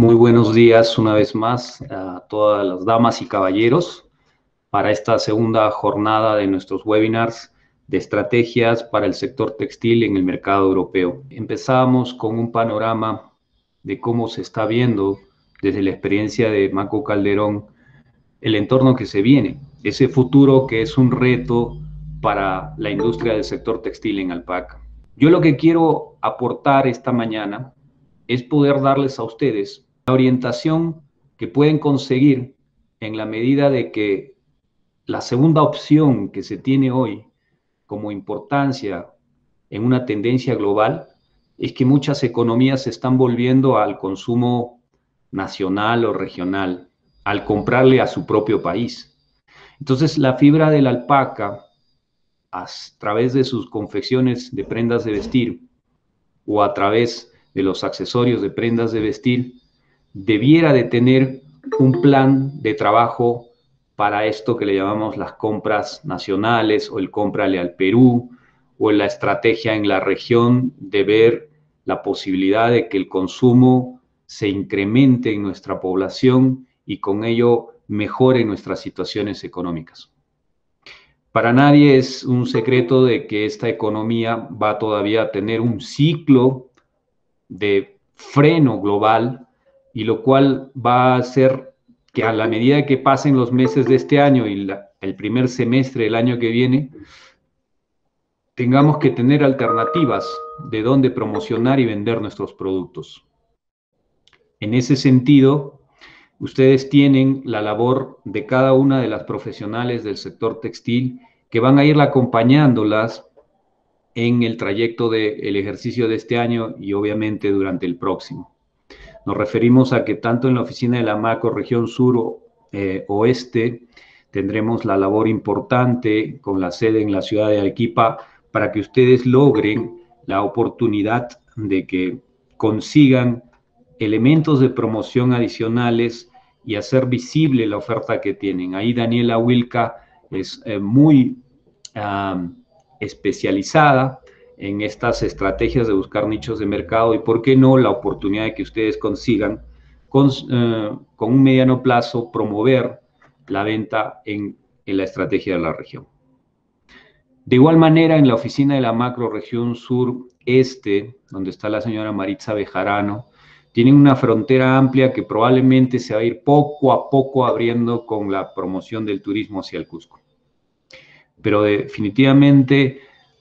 muy buenos días una vez más a todas las damas y caballeros para esta segunda jornada de nuestros webinars de estrategias para el sector textil en el mercado europeo. Empezamos con un panorama de cómo se está viendo desde la experiencia de Maco Calderón el entorno que se viene, ese futuro que es un reto para la industria del sector textil en Alpaca. Yo lo que quiero aportar esta mañana es poder darles a ustedes orientación que pueden conseguir en la medida de que la segunda opción que se tiene hoy como importancia en una tendencia global es que muchas economías se están volviendo al consumo nacional o regional, al comprarle a su propio país. Entonces la fibra de la alpaca, a través de sus confecciones de prendas de vestir o a través de los accesorios de prendas de vestir, debiera de tener un plan de trabajo para esto que le llamamos las compras nacionales o el cómprale al Perú o la estrategia en la región de ver la posibilidad de que el consumo se incremente en nuestra población y con ello mejore nuestras situaciones económicas. Para nadie es un secreto de que esta economía va todavía a tener un ciclo de freno global y lo cual va a hacer que a la medida que pasen los meses de este año y el primer semestre del año que viene, tengamos que tener alternativas de dónde promocionar y vender nuestros productos. En ese sentido, ustedes tienen la labor de cada una de las profesionales del sector textil que van a ir acompañándolas en el trayecto del ejercicio de este año y obviamente durante el próximo. Nos referimos a que tanto en la oficina de la MACO, región sur eh, oeste, tendremos la labor importante con la sede en la ciudad de Arequipa para que ustedes logren la oportunidad de que consigan elementos de promoción adicionales y hacer visible la oferta que tienen. Ahí Daniela Wilca es eh, muy ah, especializada en estas estrategias de buscar nichos de mercado y, por qué no, la oportunidad de que ustedes consigan eh, con, un mediano plazo promover la venta en, en, la estrategia de la región. De igual manera, en la oficina de la macro región sur este, donde está la señora Maritza Bejarano, tienen una frontera amplia que probablemente se va a ir poco a poco abriendo con la promoción del turismo hacia el Cusco. Pero definitivamente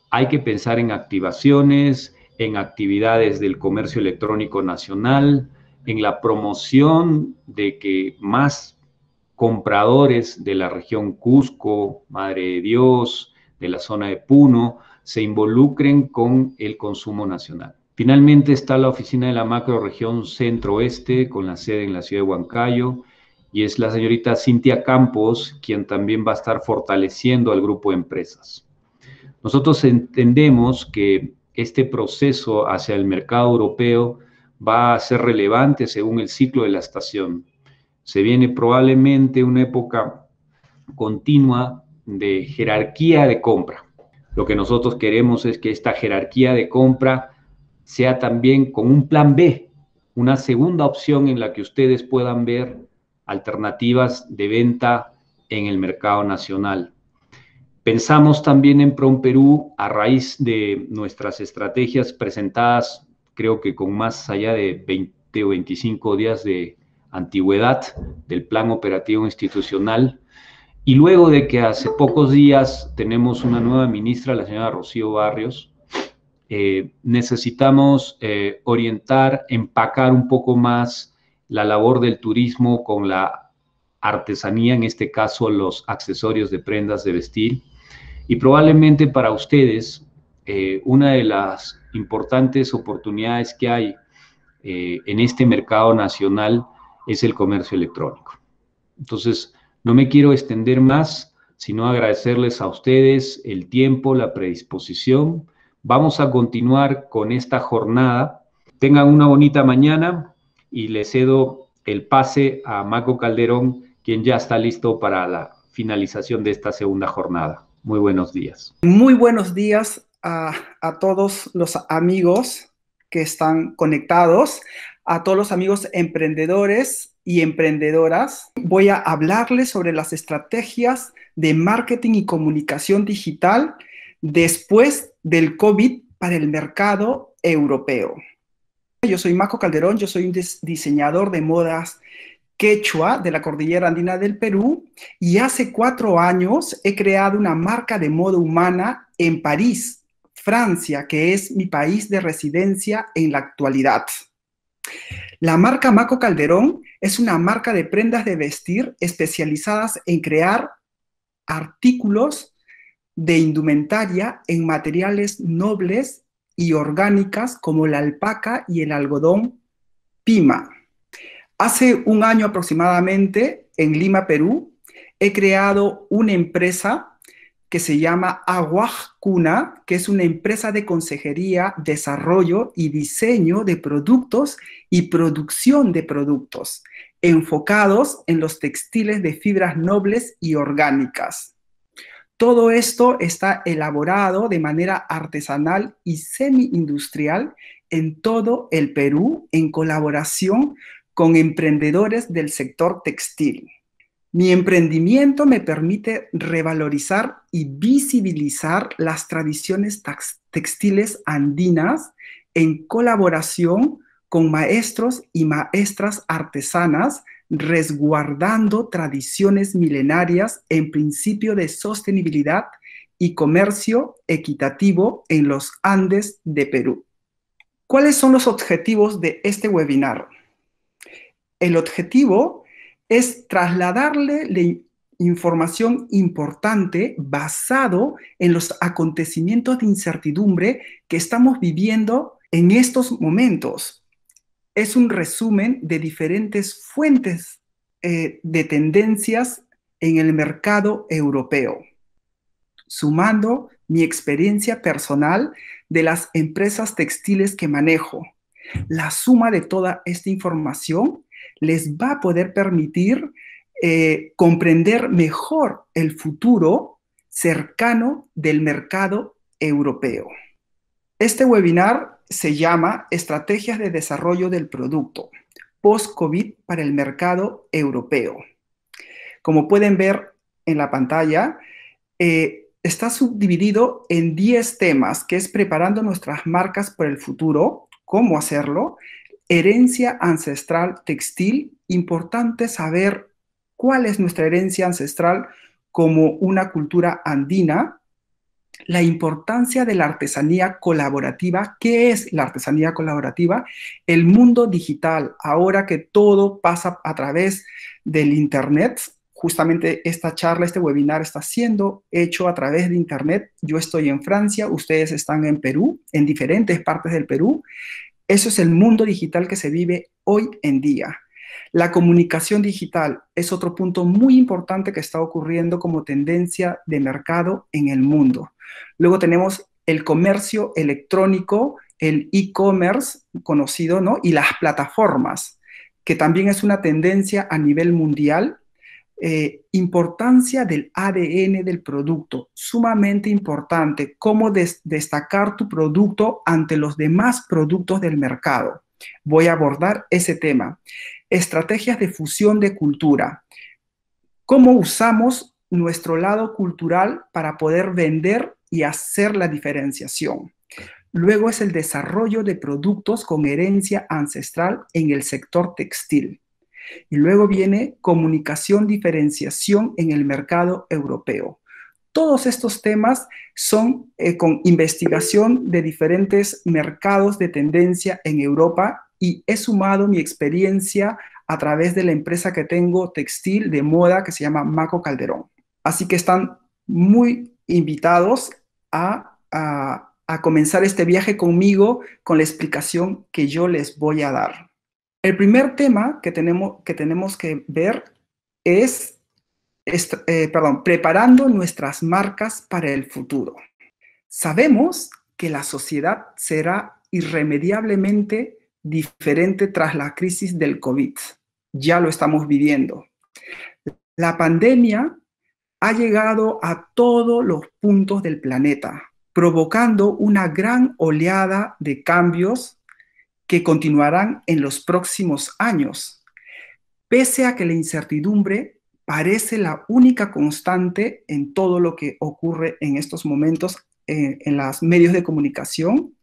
hay que pensar en activaciones, en actividades del comercio electrónico nacional, en la promoción de que más compradores de la región Cusco, Madre de Dios, de la zona de Puno, se involucren con el consumo nacional. Finalmente está la oficina de la macroregión centro-oeste, con la sede en la ciudad de Huancayo, y es la señorita Cintia Campos quien también va a estar fortaleciendo al grupo de empresas. Nosotros entendemos que este proceso hacia el mercado europeo va a ser relevante según el ciclo de la estación. Se viene probablemente una época continua de jerarquía de compra. Lo que nosotros queremos es que esta jerarquía de compra sea también con un plan B, una segunda opción en la que ustedes puedan ver alternativas de venta en el mercado nacional. Pensamos también en PROM Perú a raíz de nuestras estrategias presentadas, creo que con más allá de 20 o 25 días de antigüedad del plan operativo institucional. Y luego de que hace pocos días tenemos una nueva ministra, la señora Rocío Barrios, eh, necesitamos eh, orientar, empacar un poco más la labor del turismo con la artesanía, en este caso los accesorios de prendas de vestir y probablemente para ustedes, eh, una de las importantes oportunidades que hay eh, en este mercado nacional es el comercio electrónico. Entonces, no me quiero extender más, sino agradecerles a ustedes el tiempo, la predisposición. Vamos a continuar con esta jornada. Tengan una bonita mañana y les cedo el pase a Marco Calderón, quien ya está listo para la finalización de esta segunda jornada. Muy buenos días. Muy buenos días a, todos los amigos que están conectados, a todos los amigos emprendedores y emprendedoras. Voy a hablarles sobre las estrategias de marketing y comunicación digital después del COVID para el mercado europeo. Yo soy Marco Calderón, yo soy un diseñador de modas quechua de la cordillera andina del Perú y hace cuatro años he creado una marca de moda humana en París, Francia, que es mi país de residencia en la actualidad. La marca Maco Calderón es una marca de prendas de vestir especializadas en crear artículos de indumentaria en materiales nobles y orgánicas como la alpaca y el algodón pima. Hace un año aproximadamente, en Lima, Perú, he creado una empresa que se llama Aguajcuna, que es una empresa de consejería, desarrollo y diseño de productos y producción de productos, enfocados en los textiles de fibras nobles y orgánicas. Todo esto está elaborado de manera artesanal y semi-industrial en todo el Perú en colaboración con emprendedores del sector textil. Mi emprendimiento me permite revalorizar y visibilizar las tradiciones textiles andinas en colaboración con maestros y maestras artesanas, resguardando tradiciones milenarias en principio de sostenibilidad y comercio equitativo en los Andes de Perú. ¿Cuáles son los objetivos de este webinar? El objetivo es trasladarle la información importante basado en los acontecimientos de incertidumbre que estamos viviendo en estos momentos. Es un resumen de diferentes fuentes eh, de tendencias en el mercado europeo, sumando mi experiencia personal de las empresas textiles que manejo. La suma de toda esta información les va a poder permitir eh, comprender mejor el futuro cercano del mercado europeo. Este webinar se llama Estrategias de Desarrollo del Producto Post-COVID para el Mercado Europeo. Como pueden ver en la pantalla, eh, está subdividido en 10 temas, que es preparando nuestras marcas para el futuro, cómo hacerlo, herencia ancestral textil, importante saber cuál es nuestra herencia ancestral como una cultura andina, la importancia de la artesanía colaborativa, qué es la artesanía colaborativa, el mundo digital, ahora que todo pasa a través del Internet, justamente esta charla, este webinar está siendo hecho a través de Internet. Yo estoy en Francia, ustedes están en Perú, en diferentes partes del Perú. Eso es el mundo digital que se vive hoy en día. La comunicación digital es otro punto muy importante que está ocurriendo como tendencia de mercado en el mundo. Luego tenemos el comercio electrónico, el e-commerce conocido, ¿no? Y las plataformas, que también es una tendencia a nivel mundial eh, importancia del ADN del producto, sumamente importante, cómo destacar tu producto ante los demás productos del mercado. Voy a abordar ese tema. Estrategias de fusión de cultura. ¿Cómo usamos nuestro lado cultural para poder vender y hacer la diferenciación? Luego es el desarrollo de productos con herencia ancestral en el sector textil. Y luego viene comunicación, diferenciación en el mercado europeo. Todos estos temas son eh, con investigación de diferentes mercados de tendencia en Europa y he sumado mi experiencia a través de la empresa que tengo textil de moda que se llama Maco Calderón. Así que están muy invitados a, a comenzar este viaje conmigo con la explicación que yo les voy a dar. El primer tema que tenemos que, ver es, eh, preparando nuestras marcas para el futuro. Sabemos que la sociedad será irremediablemente diferente tras la crisis del COVID. Ya lo estamos viviendo. La pandemia ha llegado a todos los puntos del planeta, provocando una gran oleada de cambios que continuarán en los próximos años, pese a que la incertidumbre parece la única constante en todo lo que ocurre en estos momentos eh, en, en los medios de comunicación,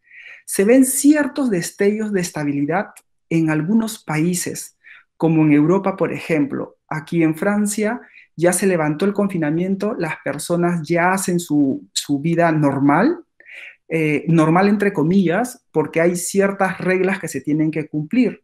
se ven ciertos destellos de estabilidad en algunos países, como en Europa, por ejemplo. Aquí en Francia ya se levantó el confinamiento, las personas ya hacen su, su vida normal, eh, normal entre comillas, porque hay ciertas reglas que se tienen que cumplir.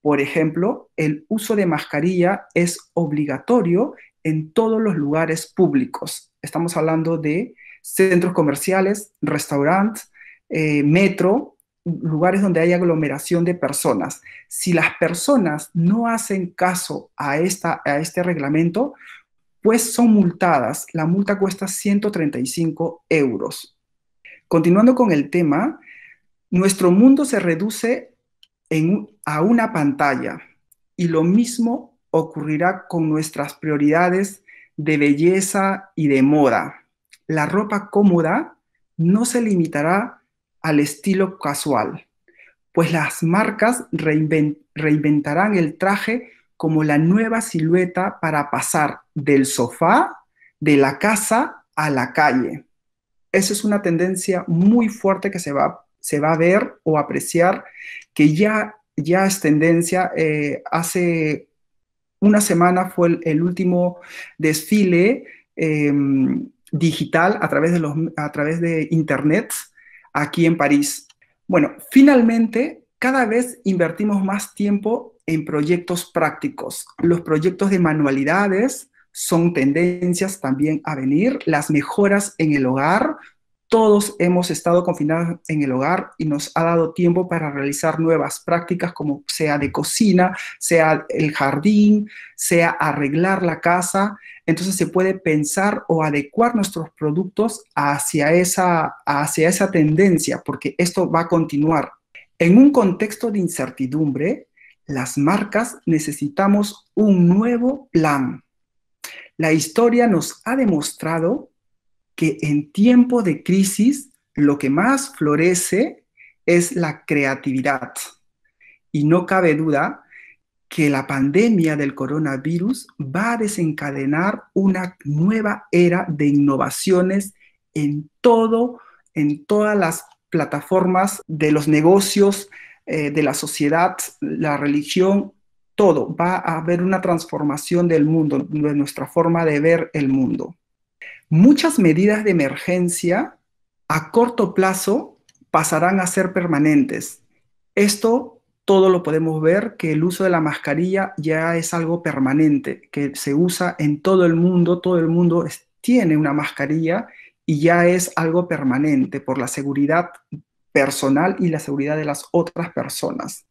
Por ejemplo, el uso de mascarilla es obligatorio en todos los lugares públicos. Estamos hablando de centros comerciales, restaurantes, eh, metro, lugares donde hay aglomeración de personas. Si las personas no hacen caso a, esta, a este reglamento, pues son multadas. La multa cuesta 135 euros. Continuando con el tema, nuestro mundo se reduce a una pantalla y lo mismo ocurrirá con nuestras prioridades de belleza y de moda. La ropa cómoda no se limitará al estilo casual, pues las marcas reinventarán el traje como la nueva silueta para pasar del sofá, de la casa a la calle esa es una tendencia muy fuerte que se va, se va a ver o apreciar, que ya, ya es tendencia. Eh, hace una semana fue el, último desfile em, digital a través, de los, a través de Internet aquí en París. Bueno, finalmente, cada vez invertimos más tiempo en proyectos prácticos. Los proyectos de manualidades son tendencias también a venir, las mejoras en el hogar. Todos hemos estado confinados en el hogar y nos ha dado tiempo para realizar nuevas prácticas como sea de cocina, sea el jardín, sea arreglar la casa. Entonces se puede pensar o adecuar nuestros productos hacia esa, hacia esa tendencia, porque esto va a continuar. En un contexto de incertidumbre, las marcas necesitamos un nuevo plan la historia nos ha demostrado que en tiempo de crisis lo que más florece es la creatividad. Y no cabe duda que la pandemia del coronavirus va a desencadenar una nueva era de innovaciones en todo, en todas las plataformas de los negocios, eh, de la sociedad, la religión, todo, va a haber una transformación del mundo, de nuestra forma de ver el mundo. Muchas medidas de emergencia a corto plazo pasarán a ser permanentes. Esto todo lo podemos ver que el uso de la mascarilla ya es algo permanente, que se usa en todo el mundo, todo el mundo tiene una mascarilla y ya es algo permanente por la seguridad personal y la seguridad de las otras personas.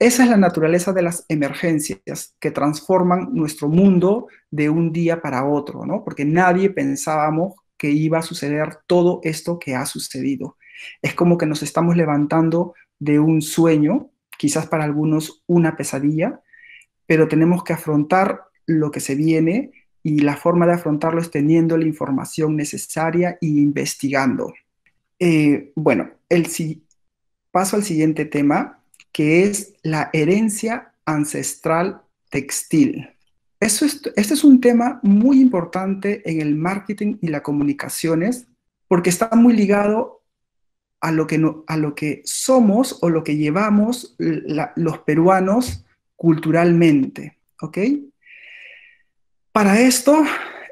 Esa es la naturaleza de las emergencias que transforman nuestro mundo de un día para otro, ¿no? Porque nadie pensábamos que iba a suceder todo esto que ha sucedido. Es como que nos estamos levantando de un sueño, quizás para algunos una pesadilla, pero tenemos que afrontar lo que se viene y la forma de afrontarlo es teniendo la información necesaria e investigando. Eh, bueno, el, si paso al siguiente tema, que es la herencia ancestral textil. Eso es, este es un tema muy importante en el marketing y las comunicaciones porque está muy ligado a lo que, a lo que somos o lo que llevamos los peruanos culturalmente. Para esto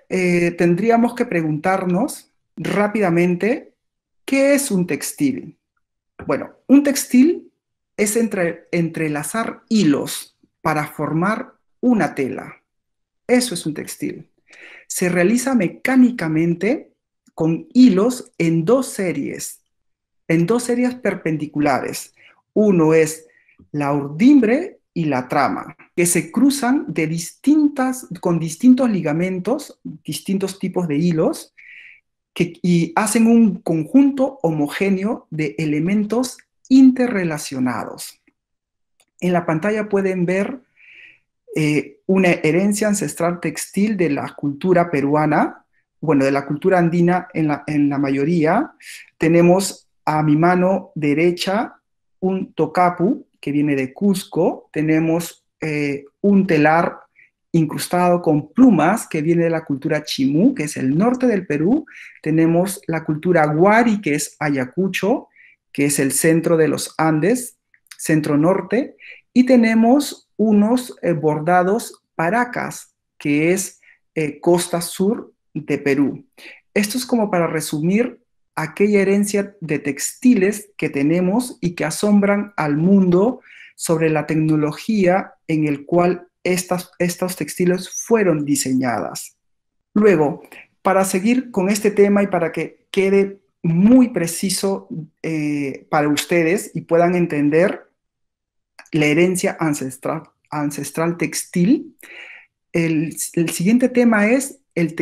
eh, tendríamos que preguntarnos rápidamente, ¿qué es un textil? Bueno, un textil es entre, entrelazar hilos para formar una tela. Eso es un textil. Se realiza mecánicamente con hilos en dos series, en dos series perpendiculares. Uno es la urdimbre y la trama, que se cruzan de distintas, con distintos ligamentos, distintos tipos de hilos, que, y hacen un conjunto homogéneo de elementos interrelacionados. En la pantalla pueden ver eh, una herencia ancestral textil de la cultura peruana, bueno, de la cultura andina en la, mayoría. Tenemos a mi mano derecha un tocapu que viene de Cusco, tenemos eh, un telar incrustado con plumas que viene de la cultura chimú, que es el norte del Perú, tenemos la cultura guari, que es Ayacucho, que es el centro de los Andes, centro norte, y tenemos unos eh, bordados paracas, que es eh, costa sur de Perú. Esto es como para resumir aquella herencia de textiles que tenemos y que asombran al mundo sobre la tecnología en el cual estas, estos textiles fueron diseñadas. Luego, para seguir con este tema y para que quede muy preciso eh, para ustedes y puedan entender la herencia ancestral, textil. El, siguiente tema es el,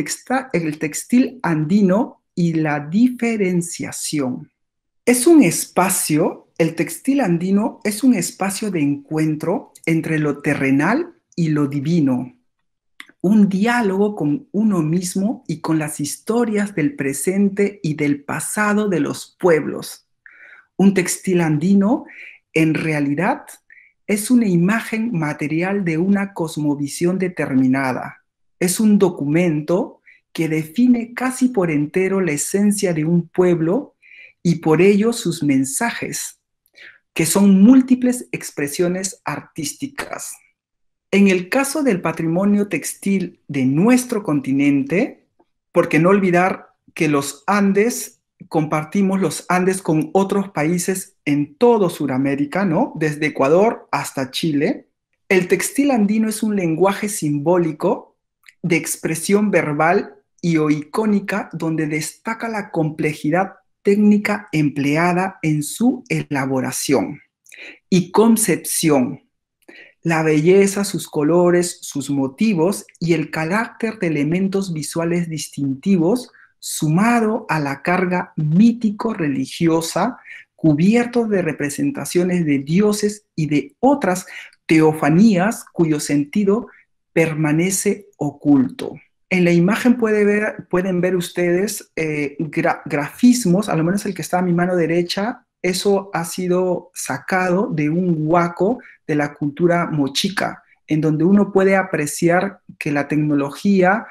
el textil andino y la diferenciación. Es un espacio, el textil andino es un espacio de encuentro entre lo terrenal y lo divino, un diálogo con uno mismo y con las historias del presente y del pasado de los pueblos. Un textil andino, en realidad, es una imagen material de una cosmovisión determinada. Es un documento que define casi por entero la esencia de un pueblo y por ello sus mensajes, que son múltiples expresiones artísticas. En el caso del patrimonio textil de nuestro continente, porque no olvidar que los Andes, compartimos los Andes con otros países en todo Sudamérica, ¿no? Desde Ecuador hasta Chile, el textil andino es un lenguaje simbólico de expresión verbal y o icónica donde destaca la complejidad técnica empleada en su elaboración y concepción la belleza, sus colores, sus motivos y el carácter de elementos visuales distintivos sumado a la carga mítico-religiosa cubierto de representaciones de dioses y de otras teofanías cuyo sentido permanece oculto. En la imagen pueden ver ustedes eh, grafismos, a grafismos, al menos el que está a mi mano derecha, eso ha sido sacado de un huaco de la cultura mochica, en donde uno puede apreciar que la tecnología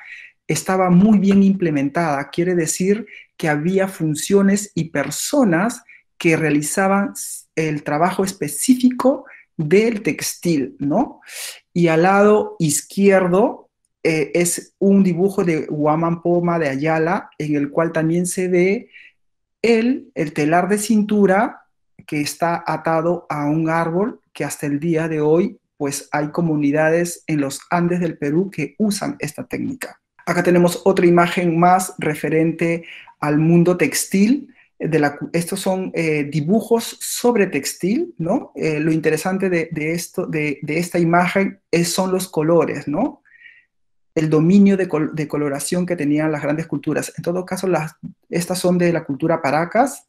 estaba muy bien implementada, quiere decir que había funciones y personas que realizaban el trabajo específico del textil, ¿no? Y al lado izquierdo eh, es un dibujo de Huaman Poma de Ayala, en el cual también se ve el telar de cintura que está atado a un árbol que hasta el día de hoy, pues hay comunidades en los Andes del Perú que usan esta técnica. Acá tenemos otra imagen más referente al mundo textil. Eh, de la, estos son eh, dibujos sobre textil, ¿no? Eh, lo interesante de, esto, de, esta imagen es, son los colores, ¿no? el dominio de, coloración que tenían las grandes culturas. En todo caso, estas son de la cultura Paracas.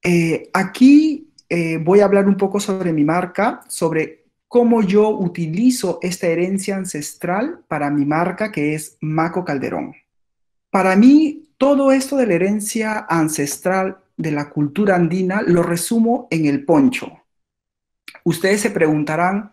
Eh, aquí eh, voy a hablar un poco sobre mi marca, sobre cómo yo utilizo esta herencia ancestral para mi marca, que es Maco Calderón. Para mí, todo esto de la herencia ancestral de la cultura andina lo resumo en el poncho. Ustedes se preguntarán,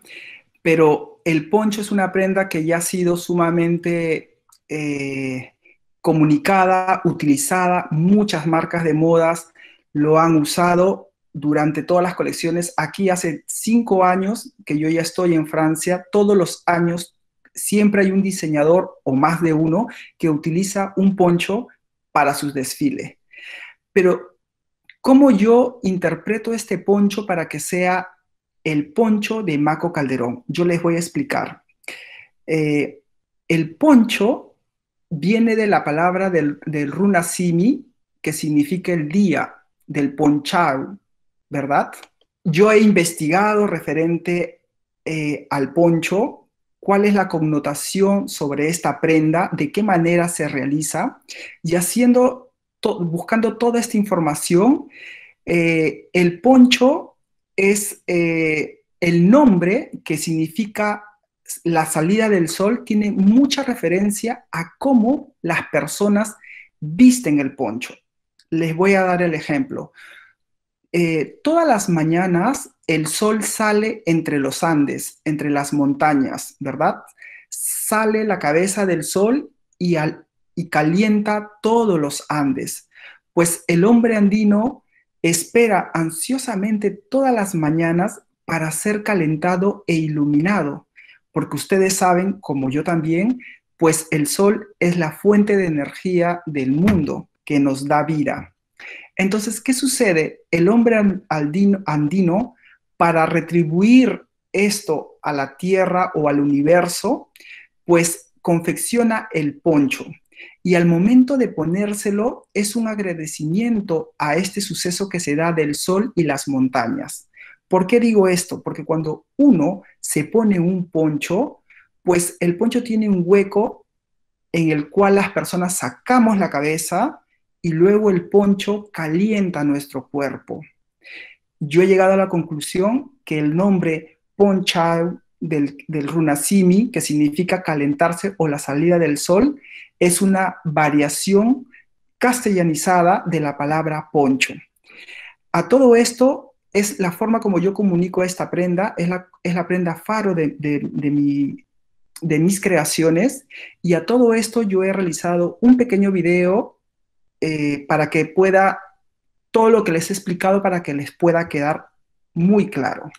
pero el poncho es una prenda que ya ha sido sumamente eh, comunicada, utilizada, muchas marcas de modas lo han usado durante todas las colecciones. Aquí hace cinco años que yo ya estoy en Francia, todos los años siempre hay un diseñador o más de uno que utiliza un poncho para sus desfiles. Pero, ¿cómo yo interpreto este poncho para que sea el poncho de Maco Calderón. Yo les voy a explicar. Eh, el poncho viene de la palabra del, runasimi, que significa el día del ponchau, ¿verdad? Yo he investigado referente eh, al poncho, cuál es la connotación sobre esta prenda, de qué manera se realiza, y haciendo, buscando toda esta información, eh, el poncho es eh, el nombre que significa la salida del sol, tiene mucha referencia a cómo las personas visten el poncho. Les voy a dar el ejemplo. Eh, todas las mañanas el sol sale entre los Andes, entre las montañas, ¿verdad? Sale la cabeza del sol y, y calienta todos los Andes. Pues el hombre andino espera ansiosamente todas las mañanas para ser calentado e iluminado, porque ustedes saben, como yo también, pues el sol es la fuente de energía del mundo que nos da vida. Entonces, ¿qué sucede? El hombre andino, para retribuir esto a la tierra o al universo, pues confecciona el poncho y al momento de ponérselo es un agradecimiento a este suceso que se da del sol y las montañas. ¿Por qué digo esto? Porque cuando uno se pone un poncho, pues el poncho tiene un hueco en el cual las personas sacamos la cabeza y luego el poncho calienta nuestro cuerpo. Yo he llegado a la conclusión que el nombre poncha del, runasimi, que significa calentarse o la salida del sol, es una variación castellanizada de la palabra poncho. A todo esto es la forma como yo comunico esta prenda, es la, es la prenda faro de, de, mis creaciones y a todo esto yo he realizado un pequeño video eh, para que pueda, todo lo que les he explicado para que les pueda quedar muy claro.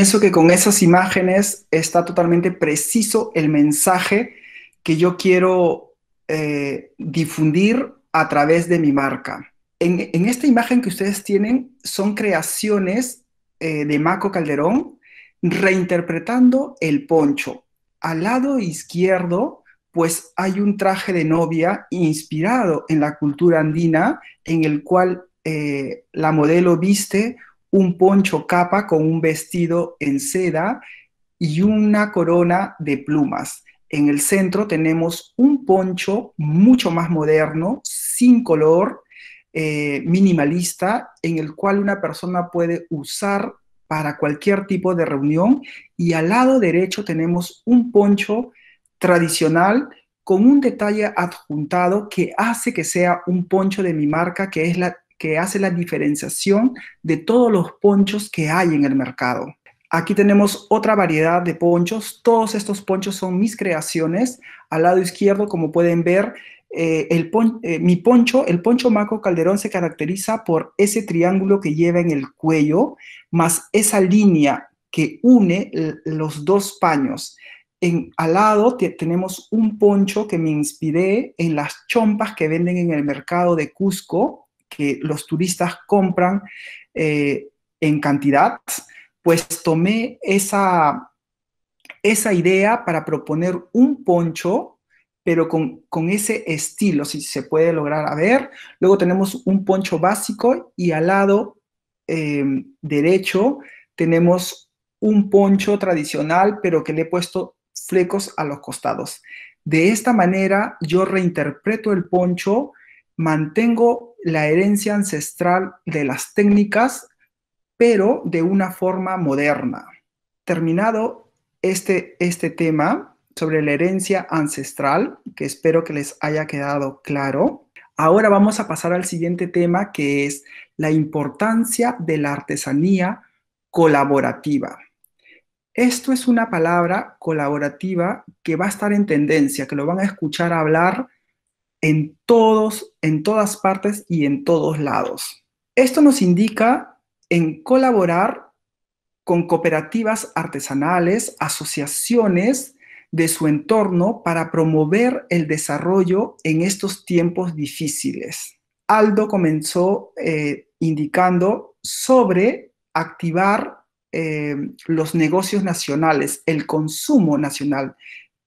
pienso que con esas imágenes está totalmente preciso el mensaje que yo quiero eh, difundir a través de mi marca. En, esta imagen que ustedes tienen son creaciones eh, de Maco Calderón reinterpretando el poncho. Al lado izquierdo, pues hay un traje de novia inspirado en la cultura andina en el cual eh, la modelo viste un poncho capa con un vestido en seda y una corona de plumas. En el centro tenemos un poncho mucho más moderno, sin color, eh, minimalista, en el cual una persona puede usar para cualquier tipo de reunión. Y al lado derecho tenemos un poncho tradicional con un detalle adjuntado que hace que sea un poncho de mi marca, que es la que hace la diferenciación de todos los ponchos que hay en el mercado. Aquí tenemos otra variedad de ponchos. Todos estos ponchos son mis creaciones. Al lado izquierdo, como pueden ver, eh, el eh, mi poncho, el poncho Maco Calderón se caracteriza por ese triángulo que lleva en el cuello, más esa línea que une los dos paños. En, al lado tenemos un poncho que me inspiré en las chompas que venden en el mercado de Cusco que los turistas compran eh, en cantidad, pues tomé esa, esa idea para proponer un poncho pero con, ese estilo, si se puede lograr a ver. Luego tenemos un poncho básico y al lado eh, derecho tenemos un poncho tradicional, pero que le he puesto flecos a los costados. De esta manera yo reinterpreto el poncho mantengo la herencia ancestral de las técnicas, pero de una forma moderna. Terminado este, este, tema sobre la herencia ancestral, que espero que les haya quedado claro, ahora vamos a pasar al siguiente tema, que es la importancia de la artesanía colaborativa. Esto es una palabra colaborativa que va a estar en tendencia, que lo van a escuchar hablar en todos, en todas partes y en todos lados. Esto nos indica en colaborar con cooperativas artesanales, asociaciones de su entorno para promover el desarrollo en estos tiempos difíciles. Aldo comenzó eh, indicando sobre activar eh, los negocios nacionales, el consumo nacional.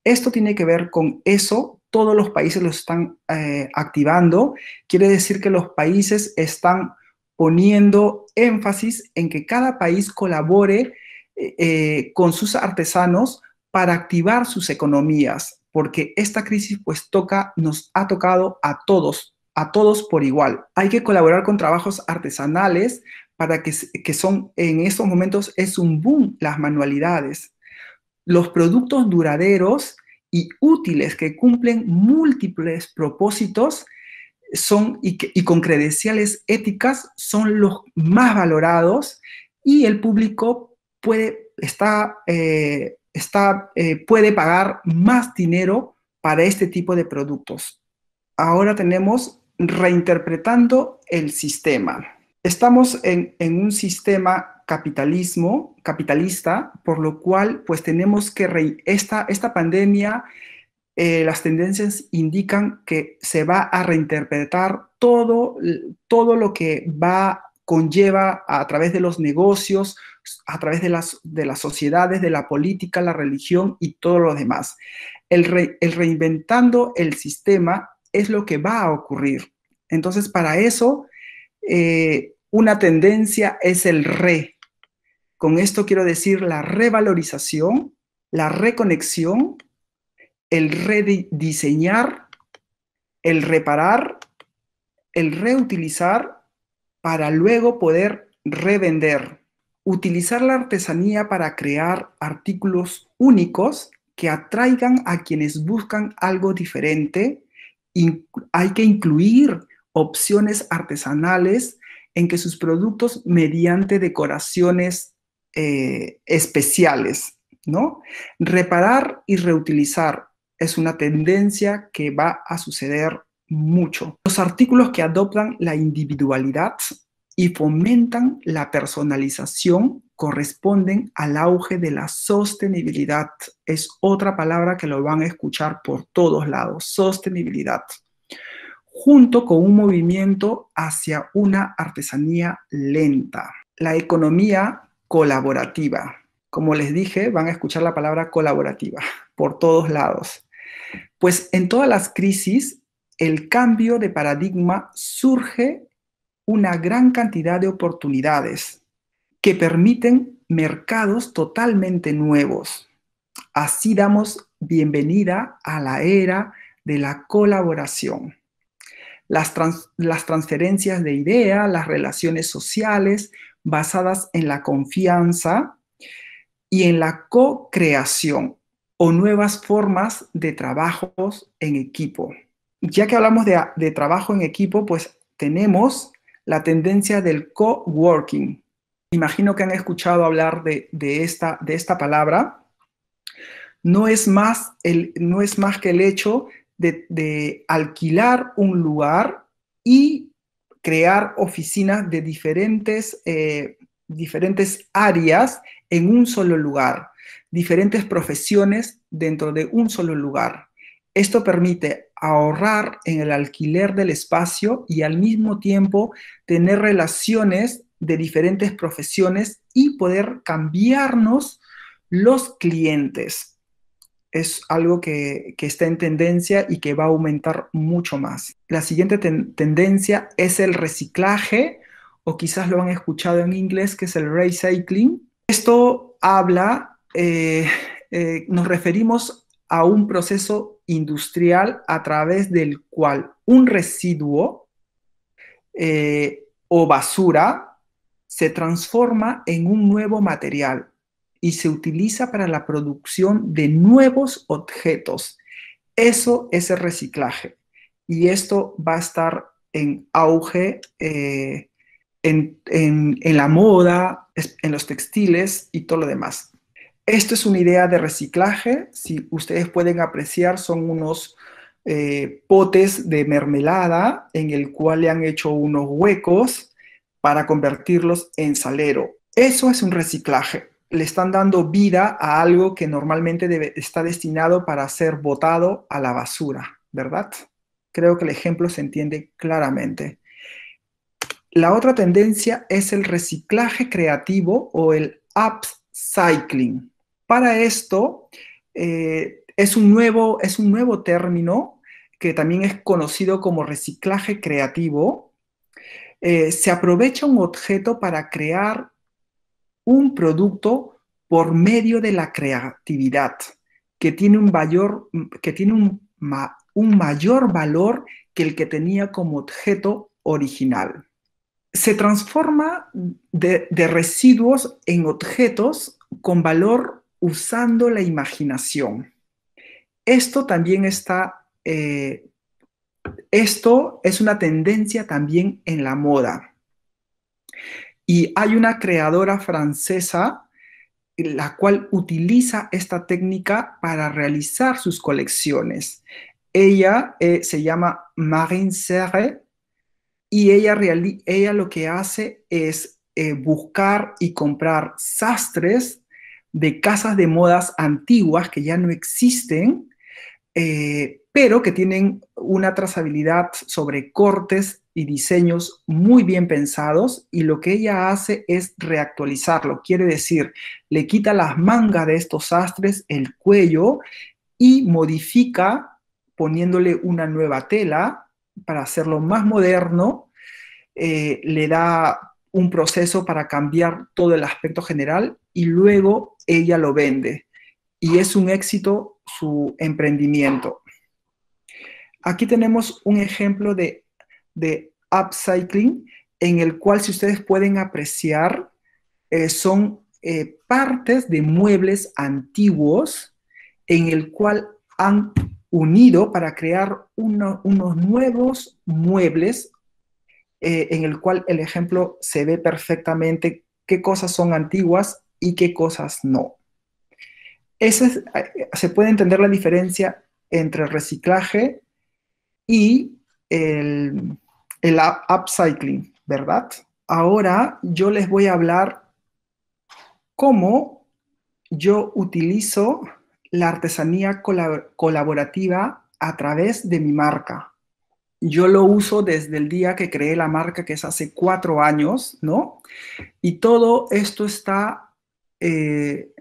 Esto tiene que ver con eso todos los países lo están eh, activando. Quiere decir que los países están poniendo énfasis en que cada país colabore eh, eh, con sus artesanos para activar sus economías, porque esta crisis pues toca, nos ha tocado a todos, a todos por igual. Hay que colaborar con trabajos artesanales para que, que son, en estos momentos es un boom las manualidades. Los productos duraderos y útiles que cumplen múltiples propósitos son, y, con credenciales éticas son los más valorados y el público puede, está, eh, eh, puede pagar más dinero para este tipo de productos. Ahora tenemos reinterpretando el sistema. Estamos en, en un sistema capitalismo capitalista, por lo cual pues tenemos que esta, esta pandemia, eh, las tendencias indican que se va a reinterpretar todo, todo lo que va conlleva a través de los negocios, a través de las, de las sociedades, de la política, la religión y todo lo demás. El, el reinventando el sistema es lo que va a ocurrir. Entonces, para eso, eh, una tendencia es el re, con esto quiero decir la revalorización, la reconexión, el rediseñar, el reparar, el reutilizar para luego poder revender. Utilizar la artesanía para crear artículos únicos que atraigan a quienes buscan algo diferente. hay que incluir opciones artesanales en que sus productos mediante decoraciones eh, especiales, ¿no? Reparar y reutilizar es una tendencia que va a suceder mucho. Los artículos que adoptan la individualidad y fomentan la personalización corresponden al auge de la sostenibilidad. Es otra palabra que lo van a escuchar por todos lados, sostenibilidad, junto con un movimiento hacia una artesanía lenta. La economía colaborativa. Como les dije, van a escuchar la palabra colaborativa por todos lados. Pues en todas las crisis, el cambio de paradigma surge una gran cantidad de oportunidades que permiten mercados totalmente nuevos. Así damos bienvenida a la era de la colaboración. Las, transferencias de idea, las relaciones sociales, basadas en la confianza y en la co-creación o nuevas formas de trabajos en equipo. Ya que hablamos de, trabajo en equipo, pues tenemos la tendencia del co-working. Imagino que han escuchado hablar de, esta, de esta palabra. No es, más el, no es más que el hecho de alquilar un lugar y crear oficinas de diferentes, eh, diferentes áreas en un solo lugar, diferentes profesiones dentro de un solo lugar. Esto permite ahorrar en el alquiler del espacio y al mismo tiempo tener relaciones de diferentes profesiones y poder cambiarnos los clientes es algo que, está en tendencia y que va a aumentar mucho más. La siguiente tendencia es el reciclaje, o quizás lo han escuchado en inglés, que es el recycling. Esto habla, eh, eh, nos referimos a un proceso industrial a través del cual un residuo eh, o basura se transforma en un nuevo material y se utiliza para la producción de nuevos objetos. Eso es el reciclaje. Y esto va a estar en auge eh, en, la moda, en los textiles y todo lo demás. Esto es una idea de reciclaje. Si ustedes pueden apreciar, son unos eh, potes de mermelada en el cual le han hecho unos huecos para convertirlos en salero. Eso es un reciclaje le están dando vida a algo que normalmente está destinado para ser botado a la basura, ¿verdad? Creo que el ejemplo se entiende claramente. La otra tendencia es el reciclaje creativo o el upcycling. Para esto eh, es, un nuevo, es un nuevo término que también es conocido como reciclaje creativo. Eh, se aprovecha un objeto para crear un producto por medio de la creatividad, que tiene un mayor, que tiene un, mayor valor que el que tenía como objeto original. Se transforma de, residuos en objetos con valor usando la imaginación. Esto también está, eh, esto es una tendencia también en la moda. Y hay una creadora francesa eh, la cual utiliza esta técnica para realizar sus colecciones. Ella eh, se llama Marine Serre y ella, ella lo que hace es eh, buscar y comprar sastres de casas de modas antiguas que ya no existen, pero que tienen una trazabilidad sobre cortes y diseños muy bien pensados y lo que ella hace es reactualizarlo. Quiere decir, le quita las mangas de estos sastres, el cuello y modifica poniéndole una nueva tela para hacerlo más moderno. Eh, le da un proceso para cambiar todo el aspecto general y luego ella lo vende. Y es un éxito su emprendimiento. Aquí tenemos un ejemplo de de upcycling, en el cual, si ustedes pueden apreciar, eh, son eh, partes de muebles antiguos, en el cual han unido para crear unos nuevos muebles, eh, en el cual el ejemplo se ve perfectamente qué cosas son antiguas y qué cosas no. Ese se puede entender la diferencia entre el reciclaje y el, el upcycling, ¿verdad? Ahora yo les voy a hablar cómo yo utilizo la artesanía colaborativa a través de mi marca. Yo lo uso desde el día que creé la marca, que es hace cuatro años, ¿no? Y todo esto está eh,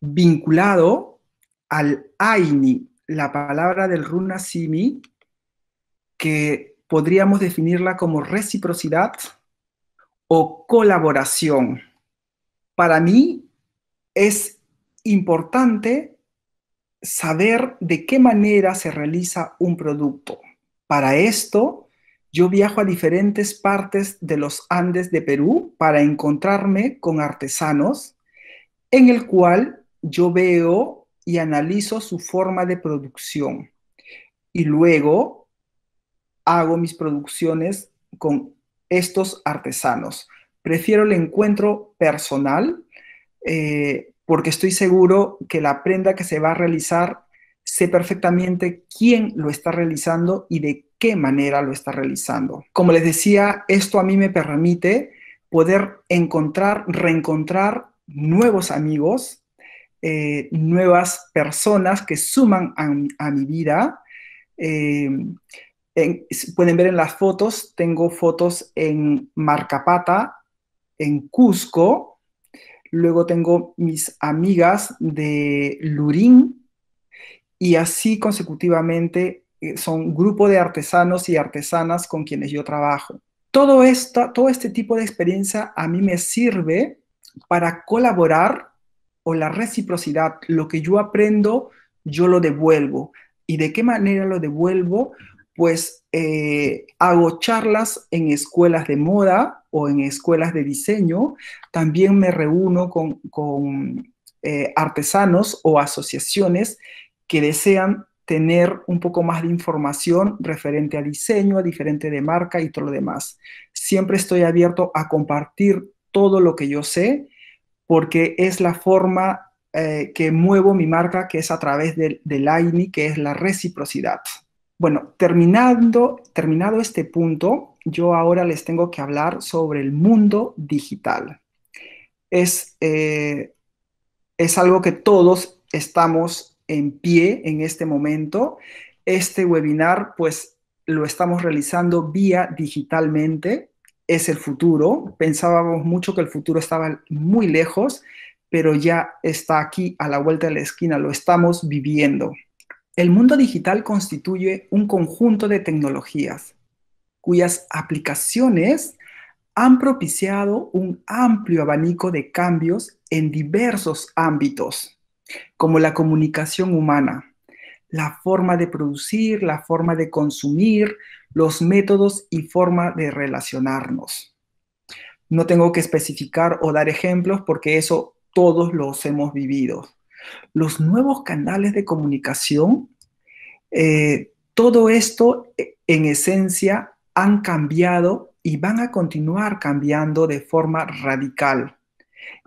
vinculado al Aini, la palabra del Runa que podríamos definirla como reciprocidad o colaboración. Para mí es importante saber de qué manera se realiza un producto. Para esto, yo viajo a diferentes partes de los Andes de Perú para encontrarme con artesanos, en el cual yo veo y analizo su forma de producción. Y luego hago mis producciones con estos artesanos. Prefiero el encuentro personal eh, porque estoy seguro que la prenda que se va a realizar sé perfectamente quién lo está realizando y de qué manera lo está realizando. Como les decía, esto a mí me permite poder encontrar, reencontrar nuevos amigos, eh, nuevas personas que suman a, mi vida. Eh, pueden ver en las fotos, tengo fotos en Marcapata, en Cusco, luego tengo mis amigas de Lurín y así consecutivamente eh, son grupo de artesanos y artesanas con quienes yo trabajo. Todo, esto, todo este tipo de experiencia a mí me sirve para colaborar o la reciprocidad, lo que yo aprendo, yo lo devuelvo. ¿Y de qué manera lo devuelvo? pues eh, hago charlas en escuelas de moda o en escuelas de diseño. También me reúno con, eh, artesanos o asociaciones que desean tener un poco más de información referente a diseño, a diferente de marca y todo lo demás. Siempre estoy abierto a compartir todo lo que yo sé porque es la forma eh, que muevo mi marca, que es a través del de, que es la reciprocidad. Bueno, terminando, terminado este punto, yo ahora les tengo que hablar sobre el mundo digital. Es, eh, es algo que todos estamos en pie en este momento. Este webinar, pues, lo estamos realizando vía digitalmente. Es el futuro. Pensábamos mucho que el futuro estaba muy lejos, pero ya está aquí a la vuelta de la esquina. Lo estamos viviendo. El mundo digital constituye un conjunto de tecnologías cuyas aplicaciones han propiciado un amplio abanico de cambios en diversos ámbitos, como la comunicación humana, la forma de producir, la forma de consumir, los métodos y forma de relacionarnos. No tengo que especificar o dar ejemplos porque eso todos los hemos vivido los nuevos canales de comunicación, eh, todo esto eh, en esencia han cambiado y van a continuar cambiando de forma radical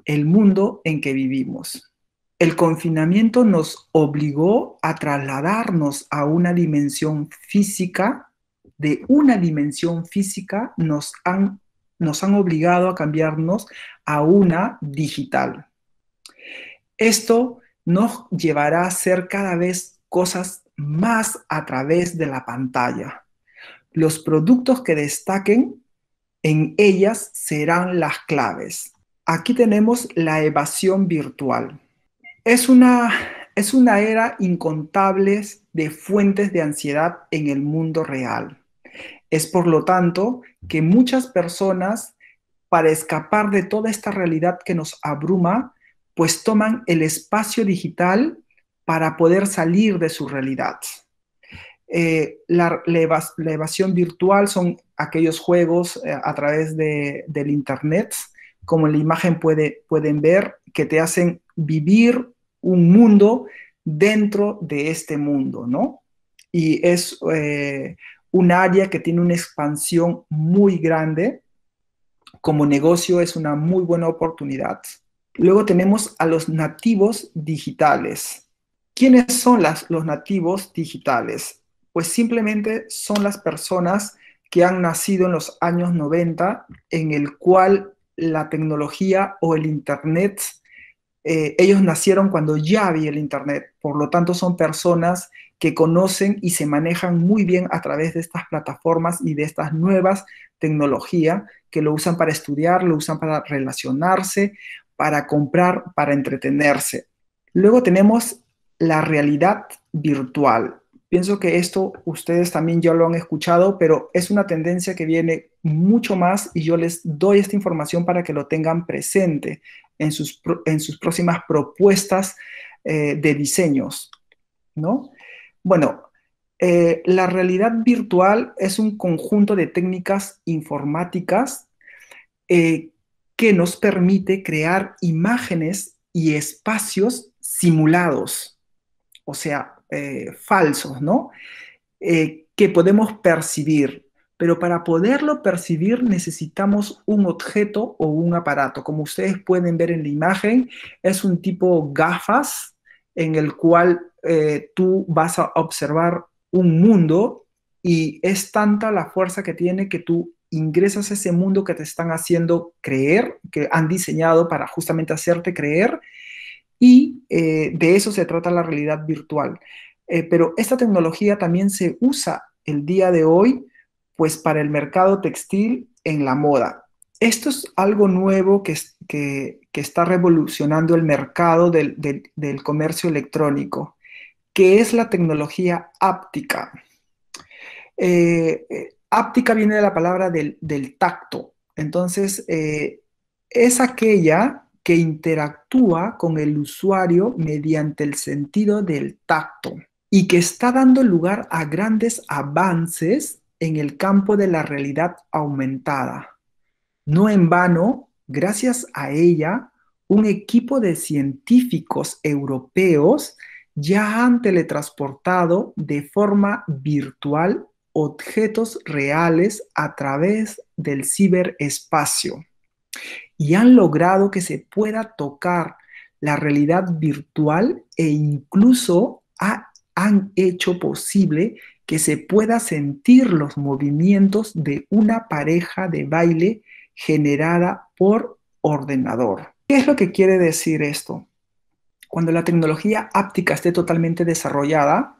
el mundo en que vivimos. El confinamiento nos obligó a trasladarnos a una dimensión física, de una dimensión física nos han, nos han obligado a cambiarnos a una digital. Esto nos llevará a hacer cada vez cosas más a través de la pantalla. Los productos que destaquen en ellas serán las claves. Aquí tenemos la evasión virtual. Es una, es una era incontable de fuentes de ansiedad en el mundo real. Es por lo tanto que muchas personas, para escapar de toda esta realidad que nos abruma, pues toman el espacio digital para poder salir de su realidad. Eh, la, la, evasión virtual son aquellos juegos eh, a través del Internet, como en la imagen puede, pueden ver, que te hacen vivir un mundo dentro de este mundo, ¿no? Y es eh, un área que tiene una expansión muy grande. Como negocio es una muy buena oportunidad. Luego tenemos a los nativos digitales. ¿Quiénes son los nativos digitales? Pues simplemente son las personas que han nacido en los años 90, en el cual la tecnología o el Internet, eh, ellos nacieron cuando ya había el Internet, por lo tanto son personas que conocen y se manejan muy bien a través de estas plataformas y de estas nuevas tecnologías que lo usan para estudiar, lo usan para relacionarse para comprar, para entretenerse. Luego tenemos la realidad virtual. Pienso que esto ustedes también ya lo han escuchado, pero es una tendencia que viene mucho más y yo les doy esta información para que lo tengan presente en sus, en sus próximas propuestas eh, de diseños, ¿no? Bueno, eh, la realidad virtual es un conjunto de técnicas informáticas eh, que nos permite crear imágenes y espacios simulados, o sea, eh, falsos, ¿no? Eh, que podemos percibir, pero para poderlo percibir necesitamos un objeto o un aparato. Como ustedes pueden ver en la imagen, es un tipo gafas en el cual eh, tú vas a observar un mundo y es tanta la fuerza que tiene que tú ingresas a ese mundo que te están haciendo creer, que han diseñado para justamente hacerte creer, y eh, de eso se trata la realidad virtual. Eh, pero esta tecnología también se usa el día de hoy, pues para el mercado textil en la moda. Esto es algo nuevo que, está revolucionando el mercado del, comercio electrónico, que es la tecnología áptica. Eh, eh Áptica viene de la palabra del, tacto. Entonces, eh, es aquella que interactúa con el usuario mediante el sentido del tacto y que está dando lugar a grandes avances en el campo de la realidad aumentada. No en vano, gracias a ella, un equipo de científicos europeos ya han teletransportado de forma virtual objetos reales a través del ciberespacio y han logrado que se pueda tocar la realidad virtual e incluso han hecho posible que se pueda sentir los movimientos de una pareja de baile generada por ordenador. ¿Qué es lo que quiere decir esto? Cuando la tecnología áptica esté totalmente desarrollada,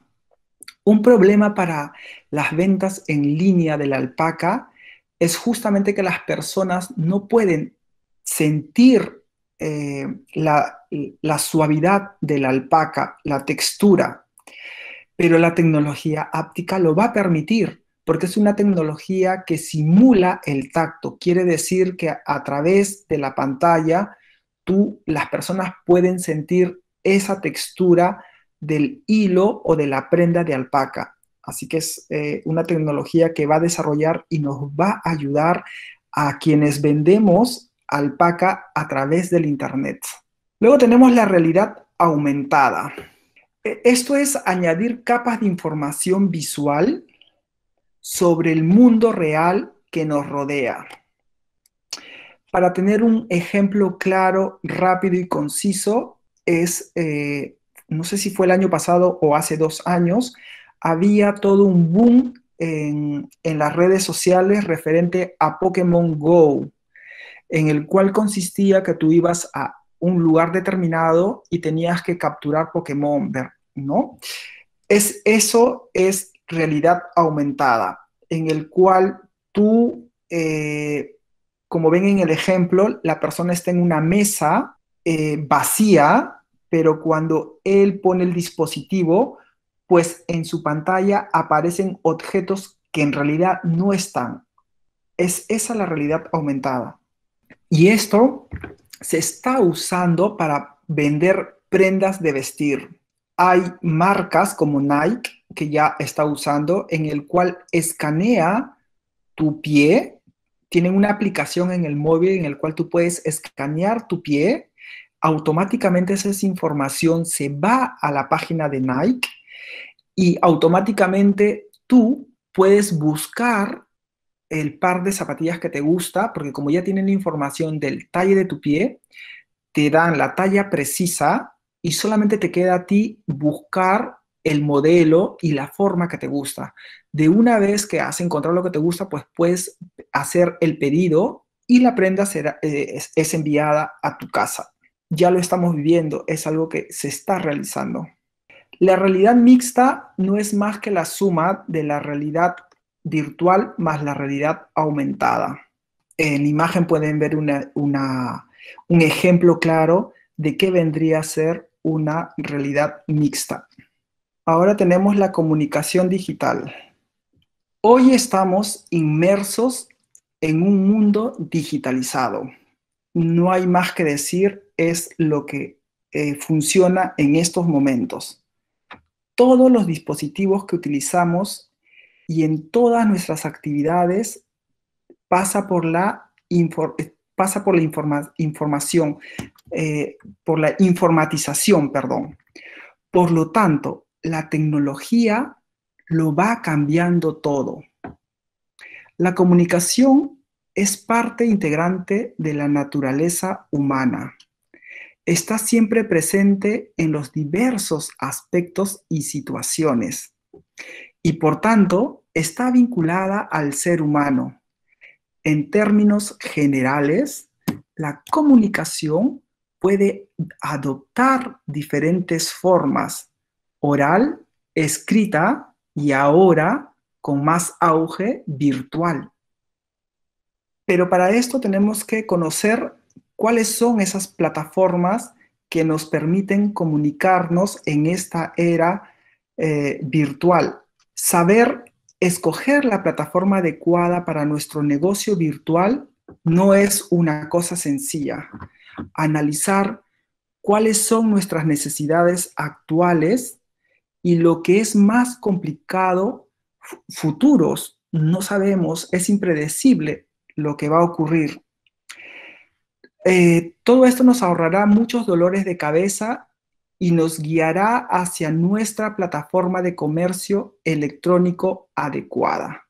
un problema para las ventas en línea de la alpaca es justamente que las personas no pueden sentir eh, la, suavidad de la alpaca, la textura, pero la tecnología áptica lo va a permitir porque es una tecnología que simula el tacto. Quiere decir que a través de la pantalla tú, las personas pueden sentir esa textura del hilo o de la prenda de alpaca. Así que es eh, una tecnología que va a desarrollar y nos va a ayudar a quienes vendemos alpaca a través del Internet. Luego tenemos la realidad aumentada. E, esto es añadir capas de información visual sobre el mundo real que nos rodea. Para tener un ejemplo claro, rápido y conciso, es eh, no sé si fue el año pasado o hace dos años, había todo un boom en, las redes sociales referente a Pokémon Go, en el cual consistía que tú ibas a un lugar determinado y tenías que capturar Pokémon, ¿no? Es, eso es realidad aumentada, en el cual tú, eh, como ven en el ejemplo, la persona está en una mesa eh, vacía pero cuando él pone el dispositivo, pues en su pantalla aparecen objetos que en realidad no están. Es esa la realidad aumentada. Y esto se está usando para vender prendas de vestir. Hay marcas como Nike que ya está usando en el cual escanea tu pie. Tienen una aplicación en el móvil en el cual tú puedes escanear tu pie automáticamente esa información se va a la página de Nike y automáticamente tú puedes buscar el par de zapatillas que te gusta, porque como ya tienen la información del talle de tu pie, te dan la talla precisa y solamente te queda a ti buscar el modelo y la forma que te gusta. De una vez que has encontrado lo que te gusta, pues puedes hacer el pedido y la prenda eh, es enviada a tu casa ya lo estamos viviendo, es algo que se está realizando. La realidad mixta no es más que la suma de la realidad virtual más la realidad aumentada. En imagen pueden ver un ejemplo claro de qué vendría a ser una realidad mixta. Ahora tenemos la comunicación digital. Hoy estamos inmersos en un mundo digitalizado no hay más que decir, es lo que eh, funciona en estos momentos. Todos los dispositivos que utilizamos y en todas nuestras actividades pasa por la, pasa por la información, eh, por la informatización, perdón. Por lo tanto, la tecnología lo va cambiando todo. La comunicación es parte integrante de la naturaleza humana. Está siempre presente en los diversos aspectos y situaciones y por tanto está vinculada al ser humano. En términos generales, la comunicación puede adoptar diferentes formas, oral, escrita y ahora con más auge virtual. Pero para esto tenemos que conocer cuáles son esas plataformas que nos permiten comunicarnos en esta era eh, virtual. Saber escoger la plataforma adecuada para nuestro negocio virtual no es una cosa sencilla. Analizar cuáles son nuestras necesidades actuales y lo que es más complicado, futuros, no sabemos, es impredecible, lo que va a ocurrir. Eh, todo esto nos ahorrará muchos dolores de cabeza y nos guiará hacia nuestra plataforma de comercio electrónico adecuada,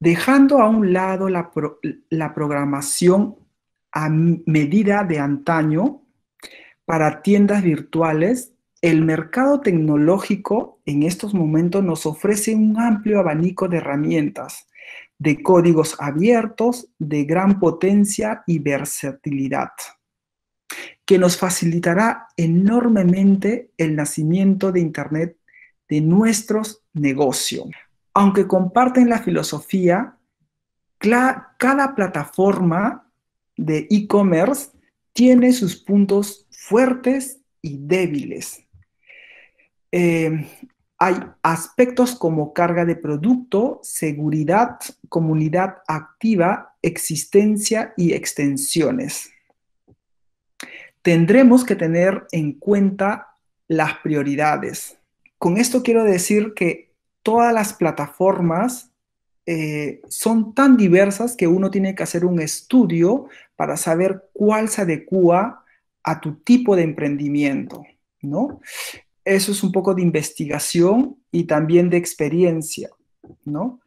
dejando a un lado la programación a medida de antaño para tiendas virtuales. El mercado tecnológico en estos momentos nos ofrece un amplio abanico de herramientas de códigos abiertos de gran potencia y versatilidad, que nos facilitará enormemente el nacimiento de Internet de nuestros negocios. Aunque comparten la filosofía, cada plataforma de e-commerce tiene sus puntos fuertes y débiles. Eh, hay aspectos como carga de producto, seguridad, comunidad activa, existencia y extensiones. Tendremos que tener en cuenta las prioridades. Con esto quiero decir que todas las plataformas eh, son tan diversas que uno tiene que hacer un estudio para saber cuál se adecua a tu tipo de emprendimiento, ¿no? eso es un poco de investigación y también de experiencia, ¿no?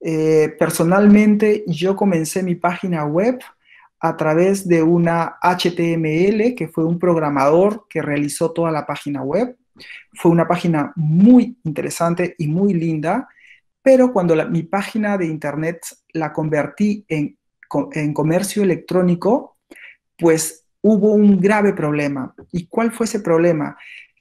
Eh, personalmente, yo comencé mi página web a través de una HTML, que fue un programador que realizó toda la página web. Fue una página muy interesante y muy linda, pero cuando mi página de internet la convertí en, comercio electrónico, pues hubo un grave problema. ¿Y cuál fue ese problema?